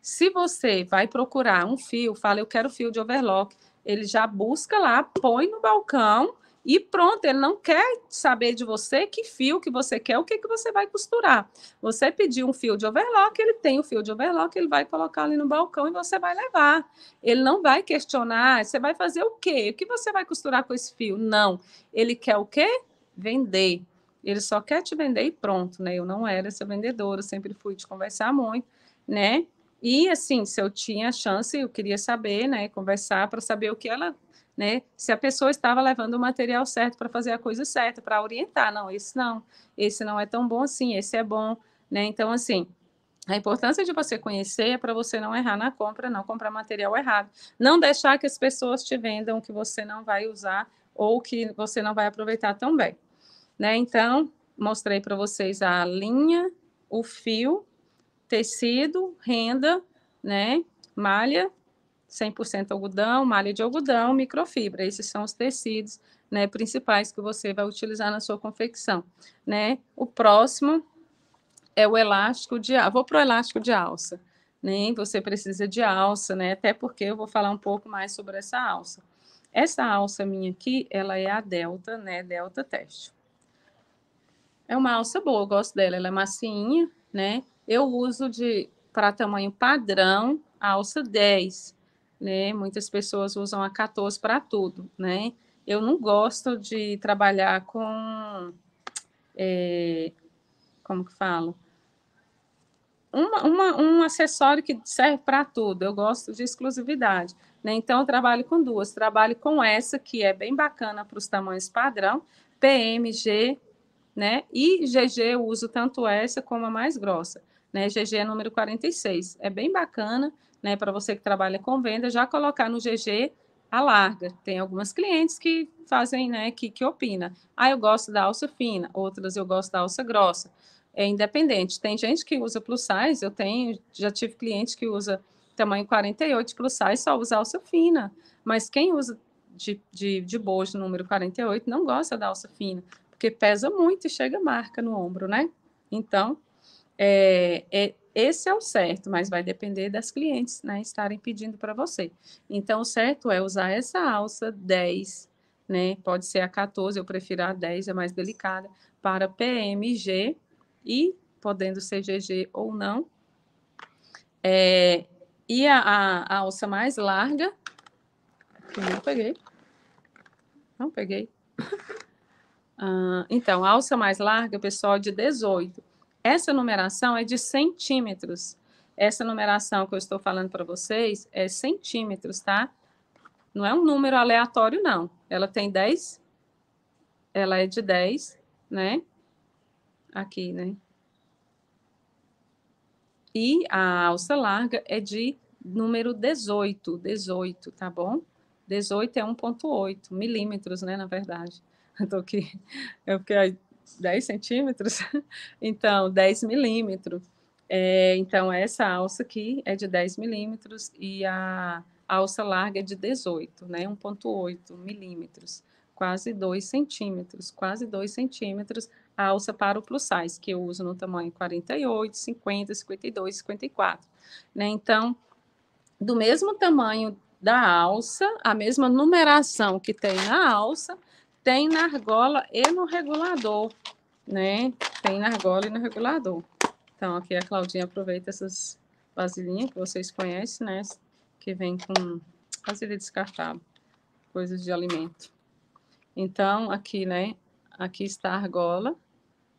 Se você vai procurar um fio, fala, eu quero fio de overlock, ele já busca lá, põe no balcão e pronto, ele não quer saber de você que fio que você quer, o que, que você vai costurar. Você pediu um fio de overlock, ele tem o um fio de overlock, ele vai colocar ali no balcão e você vai levar. Ele não vai questionar, ah, você vai fazer o quê? O que você vai costurar com esse fio? Não. Ele quer o quê? Vender. Ele só quer te vender e pronto, né? Eu não era essa vendedora, sempre fui te conversar muito, né? E assim, se eu tinha chance, eu queria saber, né? Conversar para saber o que ela né? Se a pessoa estava levando o material certo para fazer a coisa certa, para orientar, não, esse não, esse não é tão bom assim, esse é bom, né? Então, assim, a importância de você conhecer é para você não errar na compra, não comprar material errado. Não deixar que as pessoas te vendam que você não vai usar ou que você não vai aproveitar tão bem. Né? Então, mostrei para vocês a linha, o fio, tecido, renda, né? malha 100% algodão, malha de algodão, microfibra. Esses são os tecidos né, principais que você vai utilizar na sua confecção. Né? O próximo é o elástico de Vou para o elástico de alça. Nem né? você precisa de alça, né? Até porque eu vou falar um pouco mais sobre essa alça. Essa alça minha aqui, ela é a Delta, né? Delta Teste. É uma alça boa, eu gosto dela. Ela é macinha, né? Eu uso de para tamanho padrão, alça 10 né? Muitas pessoas usam a 14 para tudo, né? Eu não gosto de trabalhar com, é, como que falo? Uma, uma, um acessório que serve para tudo, eu gosto de exclusividade. Né? Então, eu trabalho com duas. Trabalho com essa, que é bem bacana para os tamanhos padrão, PMG, né? E GG, eu uso tanto essa como a mais grossa, né? GG é número 46. É bem bacana, né, para você que trabalha com venda, já colocar no GG a larga. Tem algumas clientes que fazem, né, que, que opina. Ah, eu gosto da alça fina, outras eu gosto da alça grossa. É independente. Tem gente que usa plus size, eu tenho, já tive cliente que usa tamanho 48 plus size, só usa alça fina. Mas quem usa de, de, de bojo número 48 não gosta da alça fina, porque pesa muito e chega marca no ombro, né? Então, é, é, esse é o certo, mas vai depender das clientes, né, estarem pedindo para você. Então, o certo é usar essa alça 10, né, pode ser a 14, eu prefiro a 10, é mais delicada, para PMG e podendo ser GG ou não. É, e a, a, a alça mais larga, que não peguei, não peguei. Ah, então, a alça mais larga, pessoal, é de 18. Essa numeração é de centímetros. Essa numeração que eu estou falando para vocês é centímetros, tá? Não é um número aleatório, não. Ela tem 10, ela é de 10, né? Aqui, né? E a alça larga é de número 18, 18, tá bom? 18 é 1,8 milímetros, né? Na verdade, [LAUGHS] eu tô aqui, eu é fiquei 10 centímetros? [LAUGHS] então, 10 milímetros. É, então, essa alça aqui é de 10 milímetros e a alça larga é de 18, né? 1,8 milímetros, quase 2 centímetros, quase 2 centímetros a alça para o plus size, que eu uso no tamanho 48, 50, 52, 54, né? Então, do mesmo tamanho da alça, a mesma numeração que tem na alça, tem na argola e no regulador, né? Tem na argola e no regulador. Então, aqui a Claudinha aproveita essas vasilhinhas que vocês conhecem, né? Que vem com vasilha descartável, coisas de alimento. Então, aqui, né? Aqui está a argola,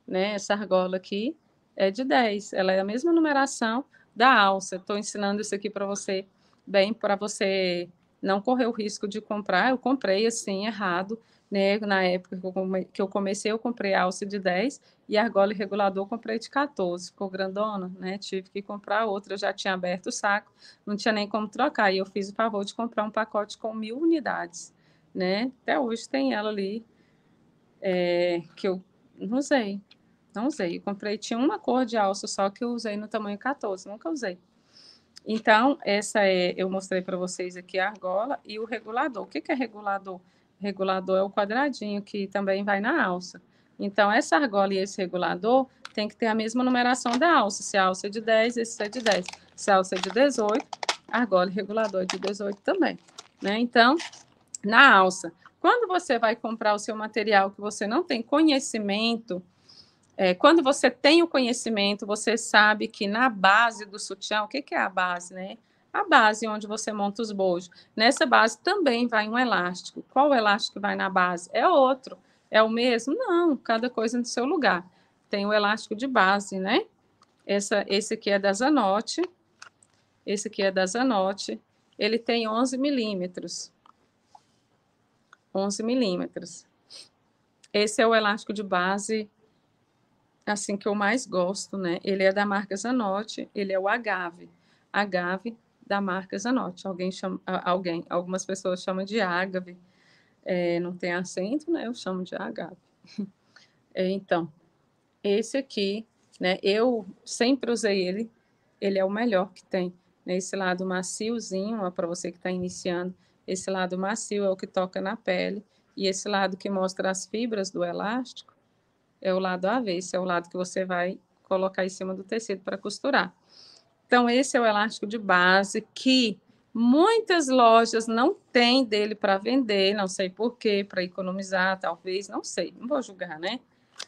né? Essa argola aqui é de 10. Ela é a mesma numeração da alça. Estou ensinando isso aqui para você, bem, para você não correr o risco de comprar. Eu comprei assim, errado né? Na época que eu comecei, eu comprei alça de 10 e argola e regulador comprei de 14, ficou grandona, né? Tive que comprar outra, eu já tinha aberto o saco, não tinha nem como trocar. E eu fiz o favor de comprar um pacote com mil unidades, né? Até hoje tem ela ali, é, que eu não usei, não usei. Eu comprei, tinha uma cor de alça só que eu usei no tamanho 14, nunca usei. Então, essa é, eu mostrei para vocês aqui a argola e o regulador. O que, que é regulador? regulador é o quadradinho, que também vai na alça. Então, essa argola e esse regulador tem que ter a mesma numeração da alça. Se a alça é de 10, esse é de 10. Se a alça é de 18, argola e regulador é de 18 também. Né? Então, na alça. Quando você vai comprar o seu material que você não tem conhecimento, é, quando você tem o conhecimento, você sabe que na base do sutiã, o que, que é a base, né? a base onde você monta os bolos. Nessa base também vai um elástico. Qual elástico que vai na base? É outro. É o mesmo? Não, cada coisa no seu lugar. Tem o elástico de base, né? Essa, esse aqui é da Zanotti. Esse aqui é da Zanotti. Ele tem 11 milímetros. 11 milímetros. Esse é o elástico de base, assim, que eu mais gosto, né? Ele é da marca Zanotti, ele é o Agave. Agave da marca Zanotti. Alguém chama, alguém, algumas pessoas chamam de ágave, é, não tem acento, né? Eu chamo de agave. [LAUGHS] É, então, esse aqui, né? Eu sempre usei ele, ele é o melhor que tem. Né? Esse lado maciozinho, para você que está iniciando, esse lado macio é o que toca na pele, e esse lado que mostra as fibras do elástico é o lado avesso, é o lado que você vai colocar em cima do tecido para costurar. Então, esse é o elástico de base que muitas lojas não têm dele para vender, não sei por quê, para economizar, talvez, não sei, não vou julgar, né?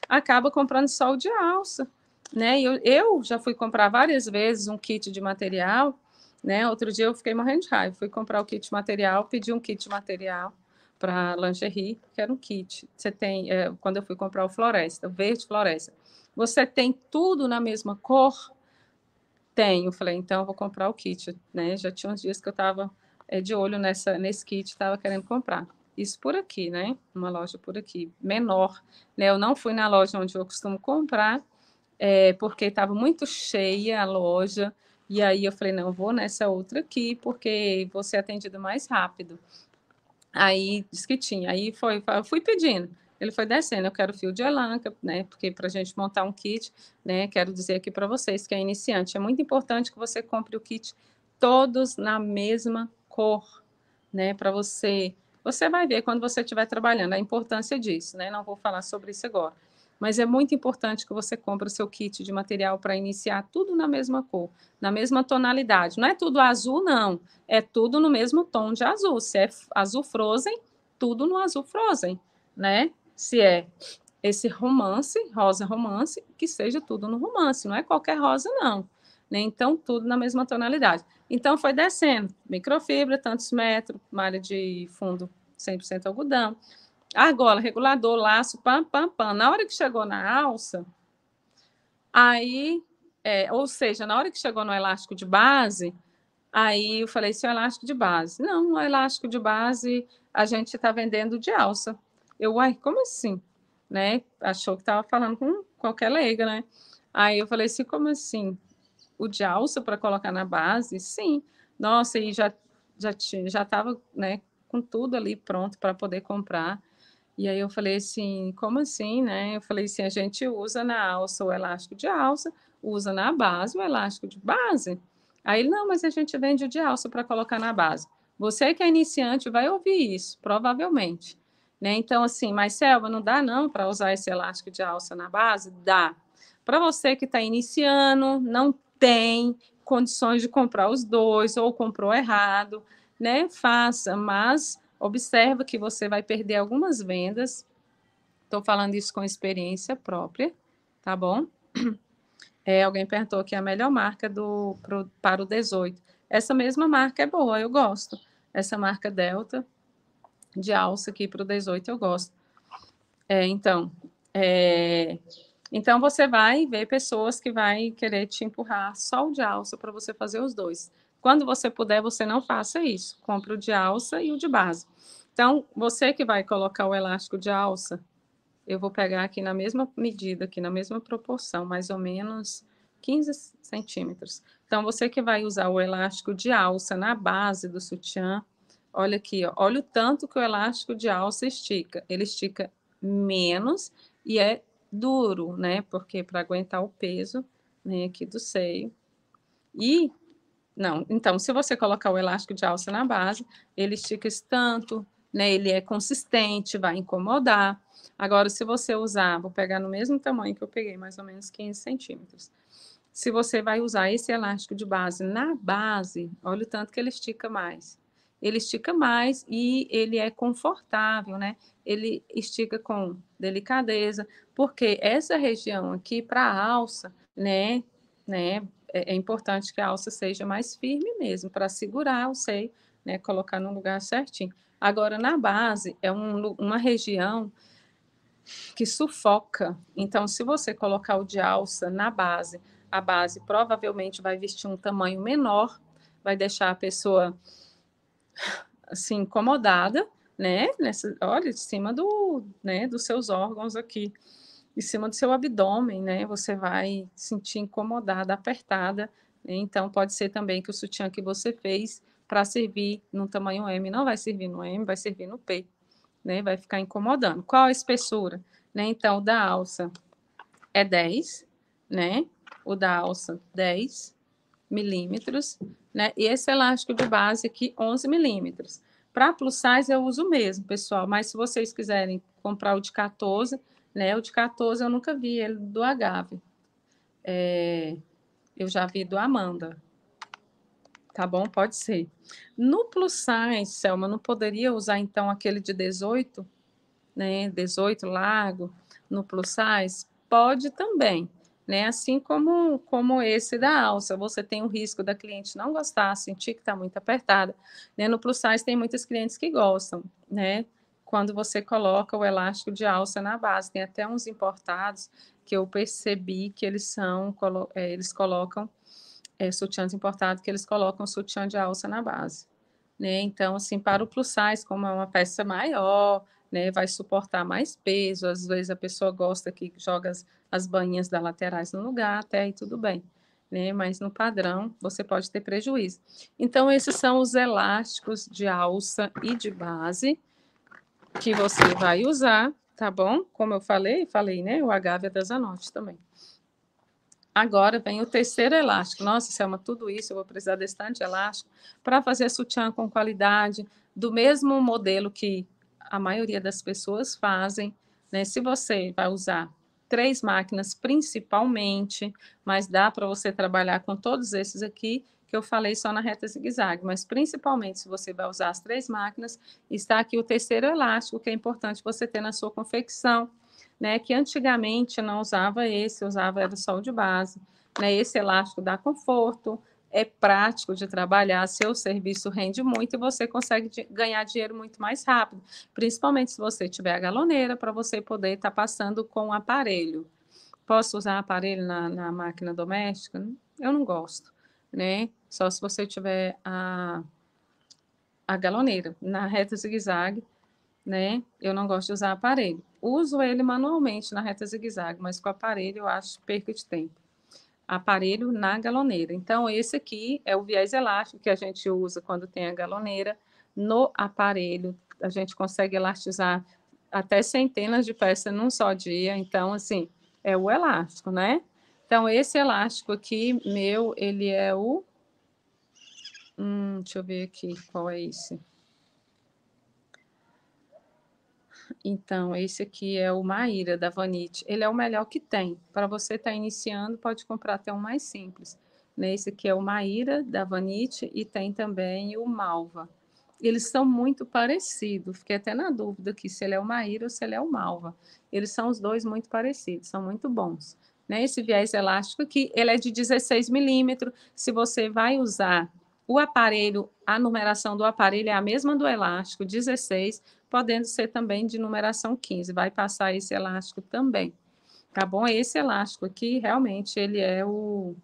Acaba comprando só o de alça. Né? Eu, eu já fui comprar várias vezes um kit de material, né? Outro dia eu fiquei morrendo de raiva, fui comprar o kit material, pedi um kit material para lingerie, que era um kit. Você tem, é, quando eu fui comprar o floresta, o verde floresta, você tem tudo na mesma cor, tenho, falei, então vou comprar o kit, né? Já tinha uns dias que eu estava é, eh, de olho nessa, nesse kit, estava querendo comprar. Isso por aqui, né? Uma loja por aqui, menor. Né? Eu não fui na loja onde eu costumo comprar, é, porque estava muito cheia a loja. E aí eu falei, não, vou nessa outra aqui, porque vou ser atendido mais rápido. Aí disse que tinha. Aí foi, fui pedindo ele foi descendo. Eu quero fio de elanca, né? Porque para a gente montar um kit, né? Quero dizer aqui para vocês que é iniciante, é muito importante que você compre o kit todos na mesma cor, né? Para você, você vai ver quando você estiver trabalhando a importância disso, né? Não vou falar sobre isso agora, mas é muito importante que você compre o seu kit de material para iniciar tudo na mesma cor, na mesma tonalidade. Não é tudo azul, não. É tudo no mesmo tom de azul. Se é azul frozen, tudo no azul frozen, né? se é esse romance, rosa romance, que seja tudo no romance, não é qualquer rosa, não. Né? Então, tudo na mesma tonalidade. Então, foi descendo, microfibra, tantos metros, malha de fundo 100% algodão, argola, regulador, laço, pam, pam, pam. Na hora que chegou na alça, aí, é, ou seja, na hora que chegou no elástico de base, aí eu falei, se é o elástico de base. Não, o elástico de base a gente está vendendo de alça. Eu, uai, como assim? Né? Achou que estava falando com qualquer leiga, né? Aí eu falei assim, como assim? O de alça para colocar na base? Sim. Nossa, e já já tinha, já estava, né, com tudo ali pronto para poder comprar. E aí eu falei assim, como assim, né? Eu falei assim, a gente usa na alça o elástico de alça, usa na base o elástico de base. Aí ele, não, mas a gente vende o de alça para colocar na base. Você que é iniciante vai ouvir isso, provavelmente. Né? Então, assim, mas Selva, não dá não para usar esse elástico de alça na base? Dá. Para você que está iniciando, não tem condições de comprar os dois ou comprou errado, né? Faça, mas observa que você vai perder algumas vendas. Estou falando isso com experiência própria, tá bom? [CLEARS THROAT] É, alguém perguntou aqui a melhor marca do pro, para o 18. Essa mesma marca é boa, eu gosto. Essa marca Delta, de alça aqui para o 18 eu gosto. É, então, é, então você vai ver pessoas que vai querer te empurrar só o de alça para você fazer os dois. Quando você puder, você não faça isso. Compre o de alça e o de base. Então, você que vai colocar o elástico de alça, eu vou pegar aqui na mesma medida, aqui na mesma proporção, mais ou menos 15 centímetros. Então, você que vai usar o elástico de alça na base do sutiã, Olha aqui, ó, olha o tanto que o elástico de alça estica. Ele estica menos e é duro, né? Porque para aguentar o peso né, aqui do seio. E, não, então, se você colocar o elástico de alça na base, ele estica esse tanto, né? Ele é consistente, vai incomodar. Agora, se você usar, vou pegar no mesmo tamanho que eu peguei, mais ou menos 15 centímetros. Se você vai usar esse elástico de base na base, olha o tanto que ele estica mais ele estica mais e ele é confortável, né? Ele estica com delicadeza, porque essa região aqui para a alça, né, né, é, é, importante que a alça seja mais firme mesmo para segurar o seio, né, colocar no lugar certinho. Agora na base é um, uma região que sufoca. Então, se você colocar o de alça na base, a base provavelmente vai vestir um tamanho menor, vai deixar a pessoa assim, incomodada, né? Nessa, olha, em cima do, né, dos seus órgãos aqui, em cima do seu abdômen, né? Você vai sentir incomodada, apertada. Né? Então, pode ser também que o sutiã que você fez para servir no tamanho M não vai servir no M, vai servir no P, né? Vai ficar incomodando. Qual a espessura? Né? Então, o da alça é 10, né? O da alça, 10 milímetros né? E esse elástico de base aqui, 11 milímetros. Para plus size eu uso mesmo, pessoal, mas se vocês quiserem comprar o de 14, né? O de 14 eu nunca vi ele do Agave. É, eu já vi do Amanda. Tá bom? Pode ser. No plus size, Selma, não poderia usar então aquele de 18, né? 18 largo no plus size? Pode também né? Assim como, como esse da alça, você tem o risco da cliente não gostar, sentir que está muito apertada. Né? No plus size tem muitas clientes que gostam, né? Quando você coloca o elástico de alça na base, tem até uns importados que eu percebi que eles são, é, eles colocam é, sutiãs importados que eles colocam sutiã de alça na base, né? Então, assim, para o plus size, como é uma peça maior, né, vai suportar mais peso, às vezes a pessoa gosta que joga as, as banhinhas da laterais no lugar, até aí tudo bem. Né, mas no padrão você pode ter prejuízo. Então, esses são os elásticos de alça e de base que você vai usar, tá bom? Como eu falei, falei, né? O agave é anotes também. Agora vem o terceiro elástico. Nossa, Selma, tudo isso eu vou precisar desse tanto de elástico para fazer sutiã com qualidade, do mesmo modelo que a maioria das pessoas fazem, né? Se você vai usar três máquinas principalmente, mas dá para você trabalhar com todos esses aqui que eu falei só na reta zigue-zague, mas principalmente se você vai usar as três máquinas, está aqui o terceiro elástico, que é importante você ter na sua confecção, né? Que antigamente não usava esse, usava era só o de base, né? Esse elástico dá conforto, é prático de trabalhar, seu serviço rende muito e você consegue ganhar dinheiro muito mais rápido, principalmente se você tiver a galoneira para você poder estar tá passando com o aparelho. Posso usar aparelho na, na máquina doméstica? Eu não gosto, né? Só se você tiver a, a galoneira na reta zigue-zague, né? Eu não gosto de usar aparelho. Uso ele manualmente na reta zigue-zague, mas com aparelho eu acho perca de tempo aparelho na galoneira. Então, esse aqui é o viés elástico que a gente usa quando tem a galoneira no aparelho. A gente consegue elastizar até centenas de peças num só dia. Então, assim, é o elástico, né? Então, esse elástico aqui, meu, ele é o. Hum, deixa eu ver aqui qual é esse. Então, esse aqui é o Maíra, da Vanite. Ele é o melhor que tem. Para você estar tá iniciando, pode comprar até um mais simples. Esse aqui é o Maíra, da Vanite, e tem também o Malva. Eles são muito parecidos. Fiquei até na dúvida aqui se ele é o Maíra ou se ele é o Malva. Eles são os dois muito parecidos, são muito bons. Né, esse viés elástico aqui, ele é de 16 milímetros. Se você vai usar o aparelho, a numeração do aparelho é a mesma do elástico, 16, podendo ser também de numeração 15. Vai passar esse elástico também, tá bom? Esse elástico aqui, realmente, ele é o...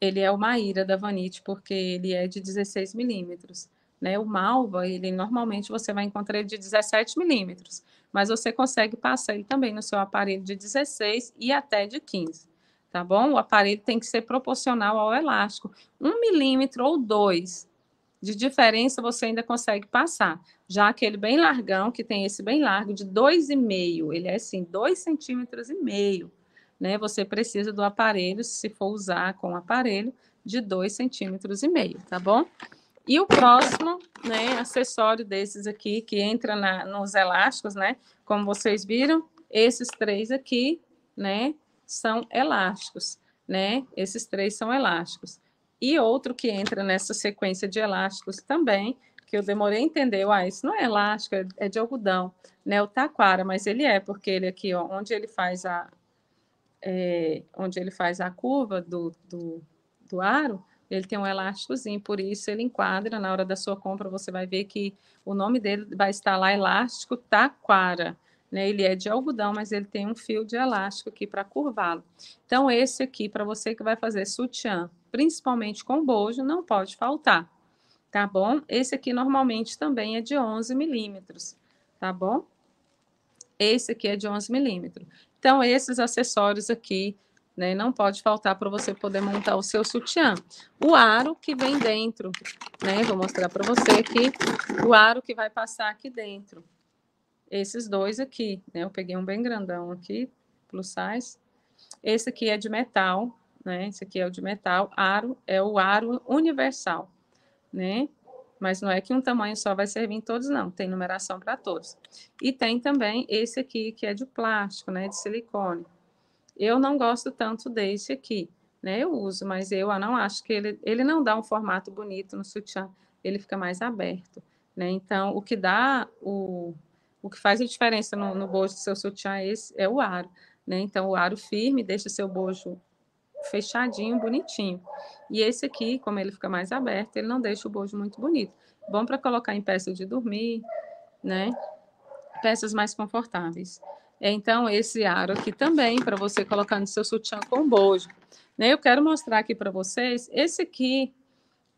Ele é o Maíra da Vanite, porque ele é de 16 milímetros. Né? O Malva, ele normalmente você vai encontrar ele de 17 milímetros, mas você consegue passar ele também no seu aparelho de 16 e até de 15 tá bom? O aparelho tem que ser proporcional ao elástico. Um milímetro ou dois de diferença você ainda consegue passar. Já aquele bem largão, que tem esse bem largo, de 2,5, ele é assim, 2,5 centímetros e meio. Né? Você precisa do aparelho, se for usar com aparelho, de 2,5 centímetros e meio, tá bom? E o próximo, né, acessório desses aqui, que entra na, nos elásticos, né? Como vocês viram, esses três aqui, né, são elásticos, né? Esses três são elásticos. E outro que entra nessa sequência de elásticos também, que eu demorei a entender, ah, isso não é elástico, é, é de algodão, né? O taquara, mas ele é, porque ele aqui, ó, onde ele faz a, é, onde ele faz a curva do, do, do aro, ele tem um elásticozinho, por isso ele enquadra. Na hora da sua compra, você vai ver que o nome dele vai estar lá, elástico taquara. Né? Ele é de algodão, mas ele tem um fio de elástico aqui para curvá-lo. Então, esse aqui, para você que vai fazer sutiã, principalmente com bojo, não pode faltar, tá bom? Esse aqui normalmente também é de 11 milímetros, tá bom? Esse aqui é de 11 milímetros. Então, esses acessórios aqui, né, não pode faltar para você poder montar o seu sutiã. O aro que vem dentro, né, vou mostrar para você aqui, o aro que vai passar aqui dentro. Esses dois aqui, né, eu peguei um bem grandão aqui, plus size. Esse aqui é de metal, né? Esse aqui é o de metal, aro é o aro universal, né? Mas não é que um tamanho só vai servir em todos, não. Tem numeração para todos. E tem também esse aqui, que é de plástico, né? De silicone. Eu não gosto tanto desse aqui, né? Eu uso, mas eu não acho que ele... Ele não dá um formato bonito no sutiã. Ele fica mais aberto, né? Então, o que dá... O, o que faz a diferença no, no bojo do seu sutiã é, esse, é o aro, né? Então, o aro firme deixa o seu bojo fechadinho, bonitinho. E esse aqui, como ele fica mais aberto, ele não deixa o bojo muito bonito. Bom para colocar em peça de dormir, né? Peças mais confortáveis. Então, esse aro aqui também, para você colocar no seu sutiã com bojo. Né? Eu quero mostrar aqui para vocês, esse aqui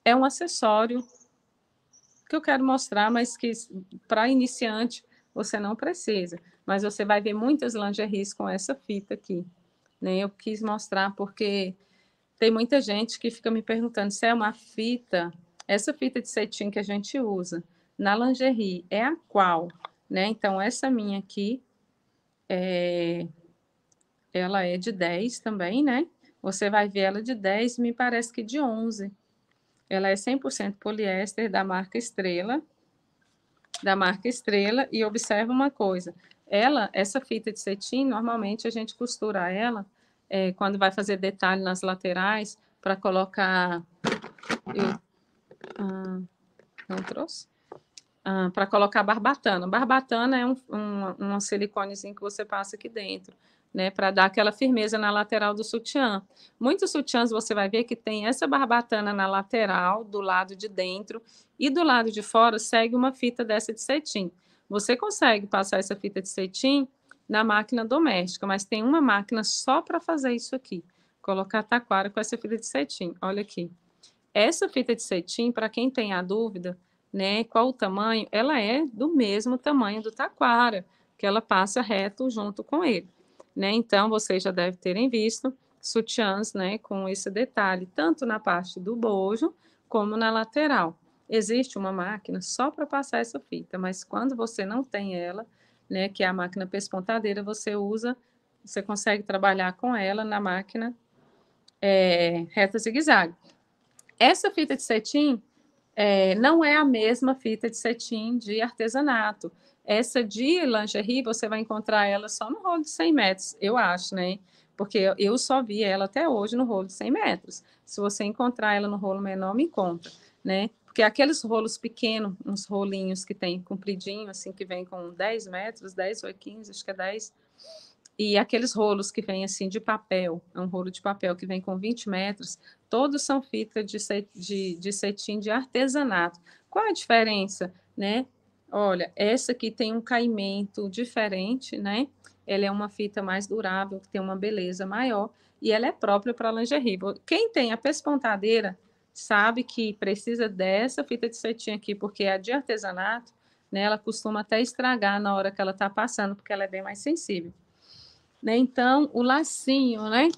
é um acessório que eu quero mostrar, mas que para iniciante você não precisa. Mas você vai ver muitas lingeries com essa fita aqui, né? Eu quis mostrar porque tem muita gente que fica me perguntando se é uma fita, essa fita de cetim que a gente usa na lingerie é a qual? Né? Então, essa minha aqui, é... ela é de 10 também, né? Você vai ver ela de 10, me parece que de 11. Ela é 100% poliéster da marca Estrela, da marca Estrela, e observa uma coisa, ela, essa fita de cetim, normalmente a gente costura ela é, quando vai fazer detalhe nas laterais para colocar. Eu, ah, não trouxe? Ah, para colocar barbatana. Barbatana é um, um, um siliconezinho que você passa aqui dentro. Né, para dar aquela firmeza na lateral do sutiã. Muitos sutiãs você vai ver que tem essa barbatana na lateral, do lado de dentro, e do lado de fora segue uma fita dessa de cetim. Você consegue passar essa fita de cetim na máquina doméstica, mas tem uma máquina só para fazer isso aqui. Colocar taquara com essa fita de cetim. Olha aqui. Essa fita de cetim, para quem tem a dúvida, né, qual o tamanho, ela é do mesmo tamanho do taquara, que ela passa reto junto com ele. Né? Então, vocês já devem terem visto sutiãs né, com esse detalhe, tanto na parte do bojo como na lateral existe uma máquina só para passar essa fita, mas quando você não tem ela, né, que é a máquina pespontadeira, você usa, você consegue trabalhar com ela na máquina é, reta zigue-zague. Essa fita de cetim é, não é a mesma fita de cetim de artesanato. Essa de lingerie, você vai encontrar ela só no rolo de 100 metros, eu acho, né? Porque eu só vi ela até hoje no rolo de 100 metros. Se você encontrar ela no rolo menor, me conta, né? Porque aqueles rolos pequenos, uns rolinhos que tem compridinho, assim, que vem com 10 metros, 10 ou 15, acho que é 10. E aqueles rolos que vem assim de papel, é um rolo de papel que vem com 20 metros, todos são fita de, de, de cetim de artesanato. Qual a diferença, né? Olha, essa aqui tem um caimento diferente, né? Ela é uma fita mais durável, que tem uma beleza maior, e ela é própria para lingerie. Quem tem a pespontadeira sabe que precisa dessa fita de cetim aqui, porque a de artesanato, né, ela costuma até estragar na hora que ela tá passando, porque ela é bem mais sensível. Né? Então, o lacinho, né?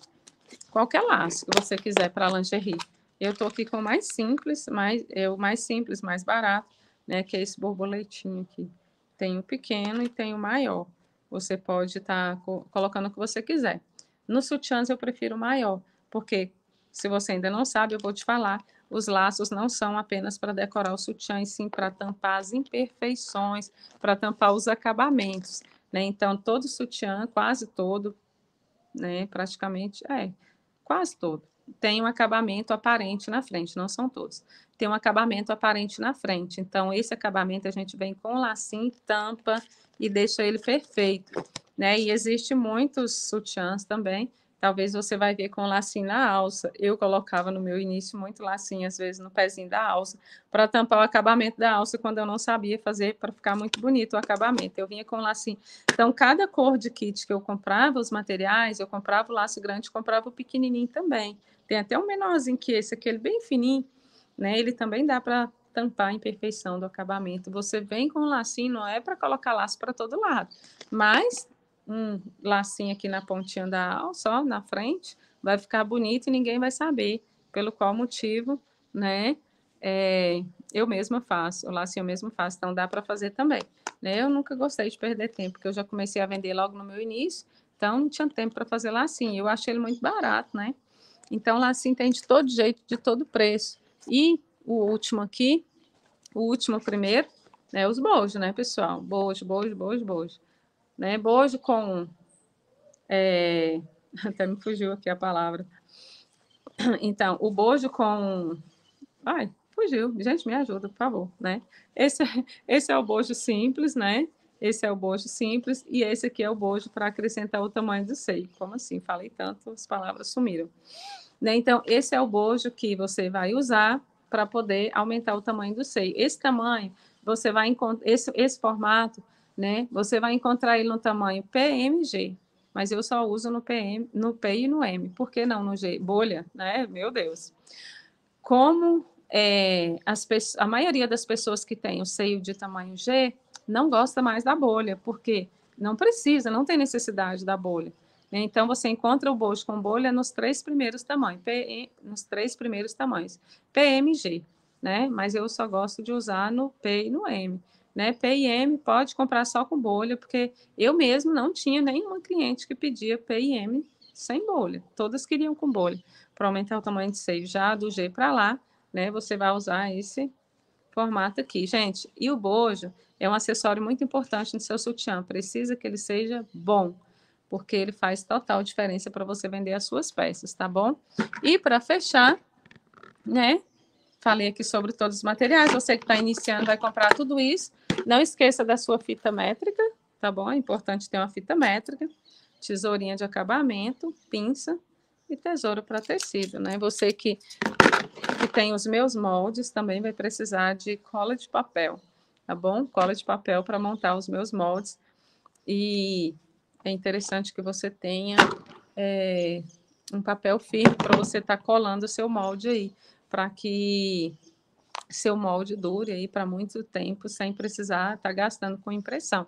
Qualquer laço que você quiser para lingerie. Eu tô aqui com o mais simples, mais, é o mais simples, mais barato, né? Que é esse borboletinho aqui. Tem o pequeno e tem o maior. Você pode estar tá co colocando o que você quiser. No sutiãs eu prefiro o maior, porque se você ainda não sabe, eu vou te falar. Os laços não são apenas para decorar o sutiã, e sim para tampar as imperfeições, para tampar os acabamentos. Né? Então, todo sutiã, quase todo, né? praticamente, é, quase todo, tem um acabamento aparente na frente, não são todos. Tem um acabamento aparente na frente. Então, esse acabamento a gente vem com lacinho, tampa e deixa ele perfeito. Né? E existe muitos sutiãs também Talvez você vai ver com lacinho na alça. Eu colocava no meu início muito lacinho, às vezes no pezinho da alça, para tampar o acabamento da alça quando eu não sabia fazer, para ficar muito bonito o acabamento. Eu vinha com lacinho. Então, cada cor de kit que eu comprava, os materiais, eu comprava o laço grande, comprava o pequenininho também. Tem até um menorzinho que esse, aquele bem fininho, né? Ele também dá para tampar a imperfeição do acabamento. Você vem com o lacinho, não é para colocar laço para todo lado, mas um lacinho aqui na pontinha da alça, ó, na frente, vai ficar bonito e ninguém vai saber pelo qual motivo, né? É, eu mesma faço, o lacinho eu mesma faço, então dá para fazer também. Né? Eu nunca gostei de perder tempo, porque eu já comecei a vender logo no meu início, então não tinha tempo para fazer lacinho. Eu achei ele muito barato, né? Então lacinho tem de todo jeito, de todo preço. E o último aqui, o último primeiro, é os bojos, né, pessoal? Bojo, bojo, bojo, bojo né? Bojo com é, [LAUGHS] até me fugiu aqui a palavra. Então, o bojo com ai, fugiu. Gente, me ajuda, por favor, né? Esse [LAUGHS] esse é o bojo simples, né? Esse é o bojo simples e esse aqui é o bojo para acrescentar o tamanho do seio. Como assim? Falei tanto, as palavras sumiram. Né? Então, esse é o bojo que você vai usar para poder aumentar o tamanho do seio. Esse tamanho, você vai encontrar esse, esse formato, né? Você vai encontrar ele no tamanho PMG, mas eu só uso no PM, no P e no M. Por que não no G? Bolha, né? Meu Deus. Como é, as, a maioria das pessoas que tem o seio de tamanho G não gosta mais da bolha, porque não precisa, não tem necessidade da bolha. Então você encontra o bojo com bolha nos três primeiros tamanhos, PM, nos três primeiros tamanhos, PMG, né? Mas eu só gosto de usar no P e no M né? PIM pode comprar só com bolha, porque eu mesmo não tinha nenhuma cliente que pedia PIM sem bolha. Todas queriam com bolha. Para aumentar o tamanho de seio já do G para lá, né? Você vai usar esse formato aqui. Gente, e o bojo é um acessório muito importante no seu sutiã. Precisa que ele seja bom, porque ele faz total diferença para você vender as suas peças, tá bom? E para fechar, né? Falei aqui sobre todos os materiais. Você que está iniciando vai comprar tudo isso não esqueça da sua fita métrica, tá bom? É importante ter uma fita métrica, tesourinha de acabamento, pinça e tesouro para tecido, né? Você que, que tem os meus moldes também vai precisar de cola de papel, tá bom? Cola de papel para montar os meus moldes. E é interessante que você tenha é, um papel firme para você estar tá colando o seu molde aí, para que seu molde dure aí para muito tempo sem precisar estar tá gastando com impressão.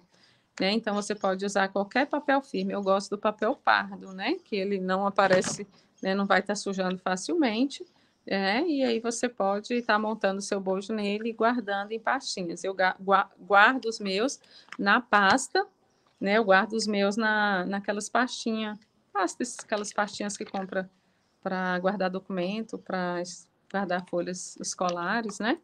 Né? Então você pode usar qualquer papel firme. Eu gosto do papel pardo, né? Que ele não aparece, né? não vai estar tá sujando facilmente. Né? E aí você pode estar tá montando seu bojo nele e guardando em pastinhas. Eu guardo os meus na pasta, né? Eu guardo os meus na, naquelas pastinhas, pastas, aquelas pastinhas que compra para guardar documento, para guardar folhas escolares, né?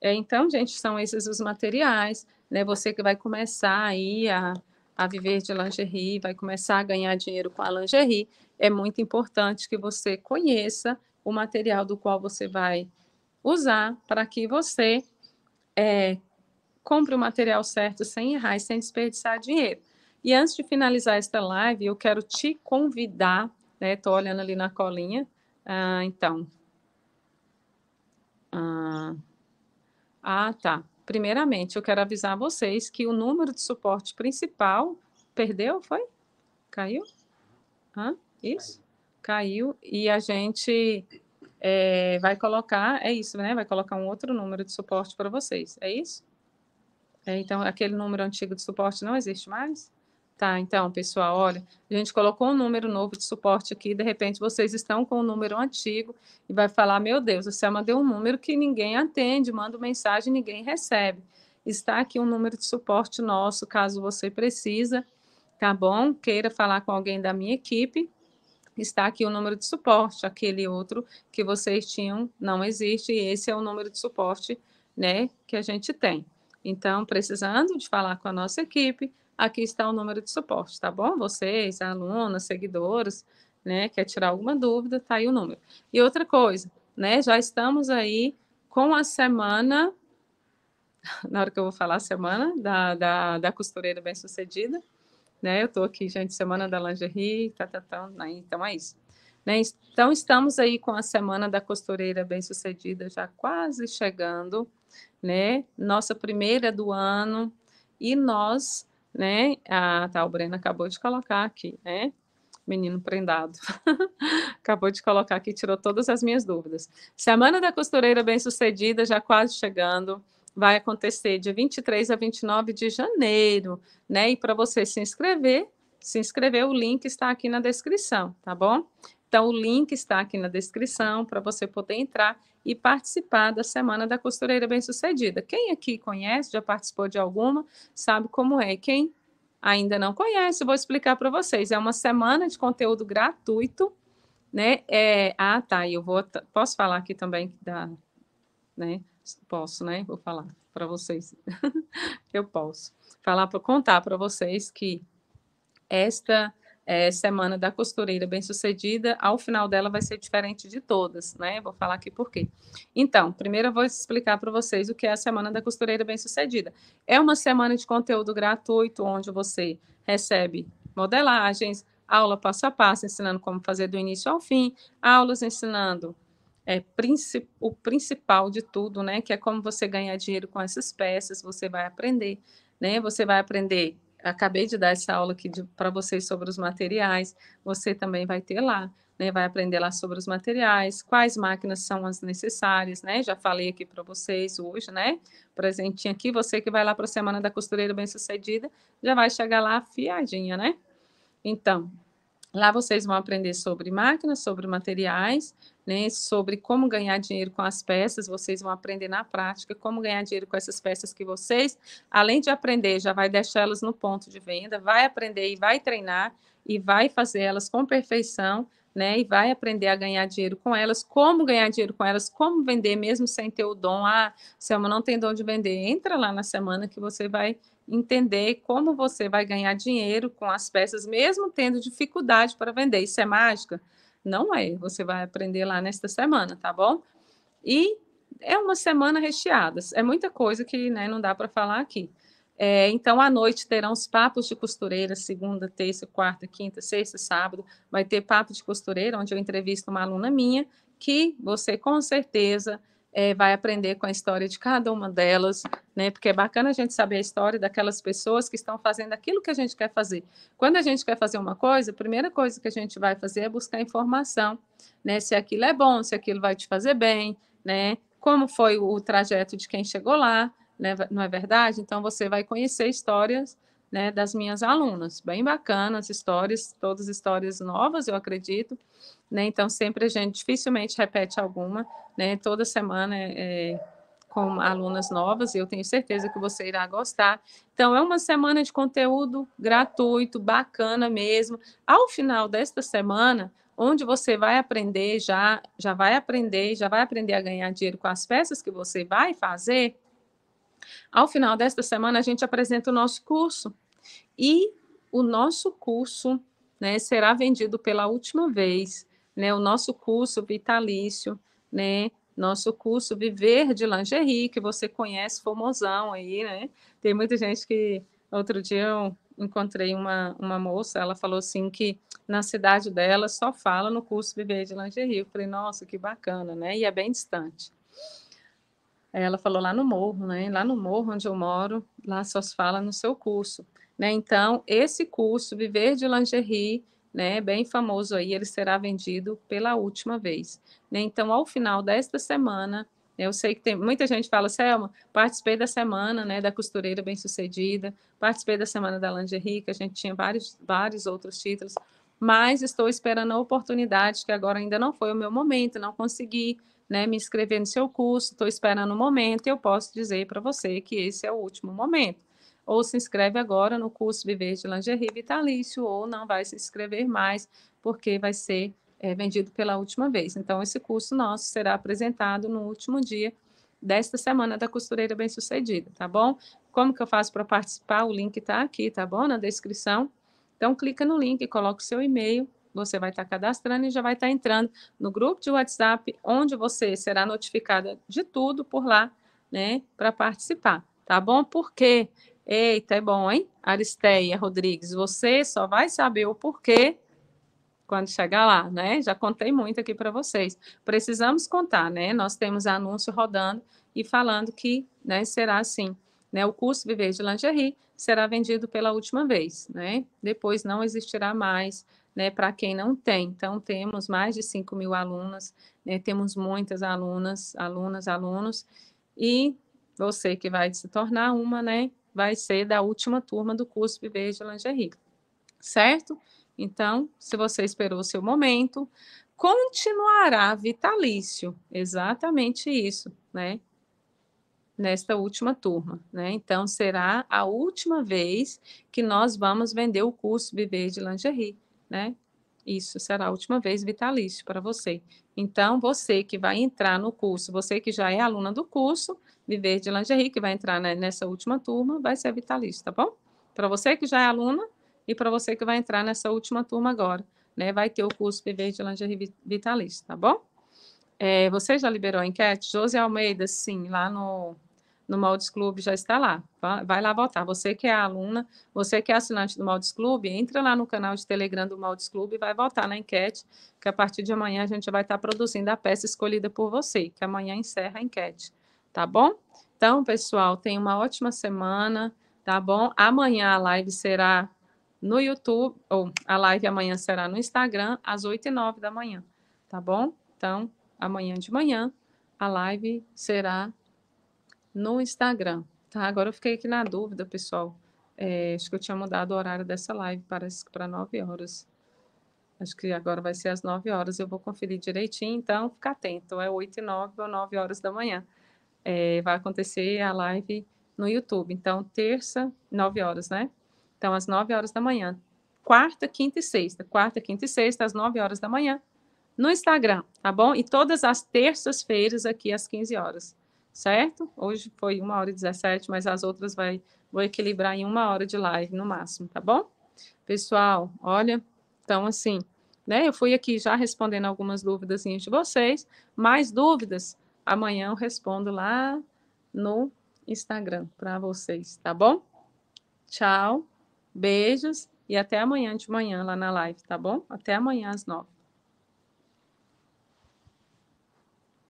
É, então, gente, são esses os materiais, né? Você que vai começar aí a, a viver de lingerie, vai começar a ganhar dinheiro com a lingerie, é muito importante que você conheça o material do qual você vai usar para que você é, compre o material certo sem errar e sem desperdiçar dinheiro. E antes de finalizar esta live, eu quero te convidar, né? Estou olhando ali na colinha. Ah, então, ah, ah, tá. Primeiramente, eu quero avisar vocês que o número de suporte principal perdeu, foi? Caiu? Hã? isso? Caiu. E a gente é, vai colocar, é isso, né? Vai colocar um outro número de suporte para vocês, é isso? É, então, aquele número antigo de suporte não existe mais? Tá, então, pessoal, olha, a gente colocou um número novo de suporte aqui, de repente vocês estão com um número antigo e vai falar, meu Deus, o mandou um número que ninguém atende, manda mensagem ninguém recebe. Está aqui um número de suporte nosso, caso você precisa, tá bom? Queira falar com alguém da minha equipe, está aqui o número de suporte, aquele outro que vocês tinham não existe e esse é o número de suporte, né, que a gente tem. Então, precisando de falar com a nossa equipe, aqui está o número de suporte, tá bom? Vocês, alunas, seguidores, né, quer tirar alguma dúvida, tá aí o número. E outra coisa, né, já estamos aí com a semana, [LAUGHS] na hora que eu vou falar a semana, da, da, da costureira bem-sucedida, né, eu tô aqui, gente, semana da lingerie, tá, tá, tá, né, então é isso. Né, então, estamos aí com a semana da costureira bem-sucedida já quase chegando, né, nossa primeira do ano, e nós né? Ah, tal Breno acabou de colocar aqui, né? Menino prendado. [LAUGHS] acabou de colocar aqui, tirou todas as minhas dúvidas. Semana da costureira bem-sucedida, já quase chegando. Vai acontecer de 23 a 29 de janeiro, né? E para você se inscrever, se inscrever, o link está aqui na descrição, tá bom? Então, o link está aqui na descrição para você poder entrar e participar da Semana da Costureira Bem-Sucedida. Quem aqui conhece, já participou de alguma, sabe como é. Quem ainda não conhece, vou explicar para vocês. É uma semana de conteúdo gratuito, né? É... Ah, tá. Eu vou posso falar aqui também da, né? Posso, né? Vou falar para vocês. [LAUGHS] eu posso falar para contar para vocês que esta é, Semana da Costureira Bem-Sucedida, ao final dela vai ser diferente de todas, né? Vou falar aqui por quê. Então, primeiro eu vou explicar para vocês o que é a Semana da Costureira Bem-Sucedida. É uma semana de conteúdo gratuito, onde você recebe modelagens, aula passo a passo, ensinando como fazer do início ao fim, aulas ensinando é, o principal de tudo, né? Que é como você ganhar dinheiro com essas peças, você vai aprender, né? Você vai aprender acabei de dar essa aula aqui para vocês sobre os materiais, você também vai ter lá, né? Vai aprender lá sobre os materiais, quais máquinas são as necessárias, né? Já falei aqui para vocês hoje, né? Presentinho aqui, você que vai lá para a Semana da Costureira Bem-Sucedida, já vai chegar lá afiadinha, né? Então, lá vocês vão aprender sobre máquinas, sobre materiais, né, sobre como ganhar dinheiro com as peças. Vocês vão aprender na prática como ganhar dinheiro com essas peças que vocês, além de aprender, já vai deixá-las no ponto de venda, vai aprender e vai treinar e vai fazer elas com perfeição, né? E vai aprender a ganhar dinheiro com elas, como ganhar dinheiro com elas, como vender mesmo sem ter o dom. Ah, Selma não tem dom de vender. Entra lá na semana que você vai entender como você vai ganhar dinheiro com as peças, mesmo tendo dificuldade para vender. Isso é mágica? Não é, você vai aprender lá nesta semana, tá bom? E é uma semana recheada, é muita coisa que né, não dá para falar aqui. É, então, à noite terão os papos de costureira, segunda, terça, quarta, quinta, sexta, sábado. Vai ter papo de costureira, onde eu entrevisto uma aluna minha, que você com certeza é, vai aprender com a história de cada uma delas, né? Porque é bacana a gente saber a história daquelas pessoas que estão fazendo aquilo que a gente quer fazer. Quando a gente quer fazer uma coisa, a primeira coisa que a gente vai fazer é buscar informação, né? Se aquilo é bom, se aquilo vai te fazer bem, né? Como foi o trajeto de quem chegou lá, né? não é verdade? Então você vai conhecer histórias né, das minhas alunas. Bem bacanas histórias, todas histórias novas, eu acredito. Né? Então, sempre a gente dificilmente repete alguma, né? Toda semana é, é, com alunas novas, e eu tenho certeza que você irá gostar. Então, é uma semana de conteúdo gratuito, bacana mesmo. Ao final desta semana, onde você vai aprender já, já vai aprender, já vai aprender a ganhar dinheiro com as peças que você vai fazer, ao final desta semana, a gente apresenta o nosso curso. E o nosso curso né, será vendido pela última vez. Né, o nosso curso vitalício, né, nosso curso Viver de Lingerie, que você conhece, Formosão aí, né? Tem muita gente que. Outro dia eu encontrei uma, uma moça, ela falou assim que na cidade dela só fala no curso Viver de Lingerie. Eu falei, nossa, que bacana, né? E é bem distante. Ela falou lá no morro, né? Lá no morro onde eu moro, lá só se fala no seu curso, né? Então, esse curso Viver de Lingerie, né, bem famoso aí, ele será vendido pela última vez, né? Então, ao final desta semana, eu sei que tem muita gente fala, Selma, participei da semana né, da costureira bem-sucedida, participei da semana da lingerie, que a gente tinha vários, vários outros títulos, mas estou esperando a oportunidade, que agora ainda não foi o meu momento, não consegui, né, me inscrever no seu curso, estou esperando o um momento e eu posso dizer para você que esse é o último momento. Ou se inscreve agora no curso Viver de Lingerie Vitalício, ou não vai se inscrever mais, porque vai ser é, vendido pela última vez. Então, esse curso nosso será apresentado no último dia desta semana da Costureira Bem-Sucedida, tá bom? Como que eu faço para participar? O link está aqui, tá bom? Na descrição. Então, clica no link, coloca o seu e-mail você vai estar cadastrando e já vai estar entrando no grupo de WhatsApp, onde você será notificada de tudo por lá, né, para participar, tá bom? Porque, eita, é bom, hein? Aristeia Rodrigues, você só vai saber o porquê quando chegar lá, né? Já contei muito aqui para vocês. Precisamos contar, né? Nós temos anúncio rodando e falando que, né, será assim, né? O curso Viver de Lingerie será vendido pela última vez, né? Depois não existirá mais né, para quem não tem. Então, temos mais de 5 mil alunas, né, temos muitas alunas, alunas, alunos, e você que vai se tornar uma, né, vai ser da última turma do curso Viver de Lingerie, certo? Então, se você esperou o seu momento, continuará vitalício, exatamente isso, né? Nesta última turma, né? Então, será a última vez que nós vamos vender o curso Viver de Lingerie né? Isso será a última vez vitalício para você. Então, você que vai entrar no curso, você que já é aluna do curso, Viver de Lingerie, que vai entrar né, nessa última turma, vai ser vitalício, tá bom? Para você que já é aluna e para você que vai entrar nessa última turma agora, né? Vai ter o curso Viver de Lingerie vitalício, tá bom? É, você já liberou a enquete? José Almeida, sim, lá no, no Moldes Clube já está lá. Vai lá votar. Você que é aluna, você que é assinante do Moldes Clube, entra lá no canal de Telegram do Moldes Clube e vai votar na enquete, que a partir de amanhã a gente vai estar produzindo a peça escolhida por você, que amanhã encerra a enquete. Tá bom? Então, pessoal, tenha uma ótima semana, tá bom? Amanhã a live será no YouTube, ou a live amanhã será no Instagram, às 8 e 9 da manhã, tá bom? Então, amanhã de manhã, a live será no Instagram, tá? Agora eu fiquei aqui na dúvida, pessoal. É, acho que eu tinha mudado o horário dessa live para 9 horas. Acho que agora vai ser às 9 horas, eu vou conferir direitinho, então fica atento, é 8 e 9 ou 9 horas da manhã. É, vai acontecer a live no YouTube, então terça, 9 horas, né? Então às 9 horas da manhã, quarta, quinta e sexta, quarta, quinta e sexta, às 9 horas da manhã, no Instagram, tá bom? E todas as terças-feiras aqui às 15 horas certo? Hoje foi 1 hora e 17, mas as outras vai, vou equilibrar em uma hora de live no máximo, tá bom? Pessoal, olha, então assim, né? Eu fui aqui já respondendo algumas dúvidas de vocês, mais dúvidas, amanhã eu respondo lá no Instagram para vocês, tá bom? Tchau, beijos e até amanhã de manhã lá na live, tá bom? Até amanhã às nove.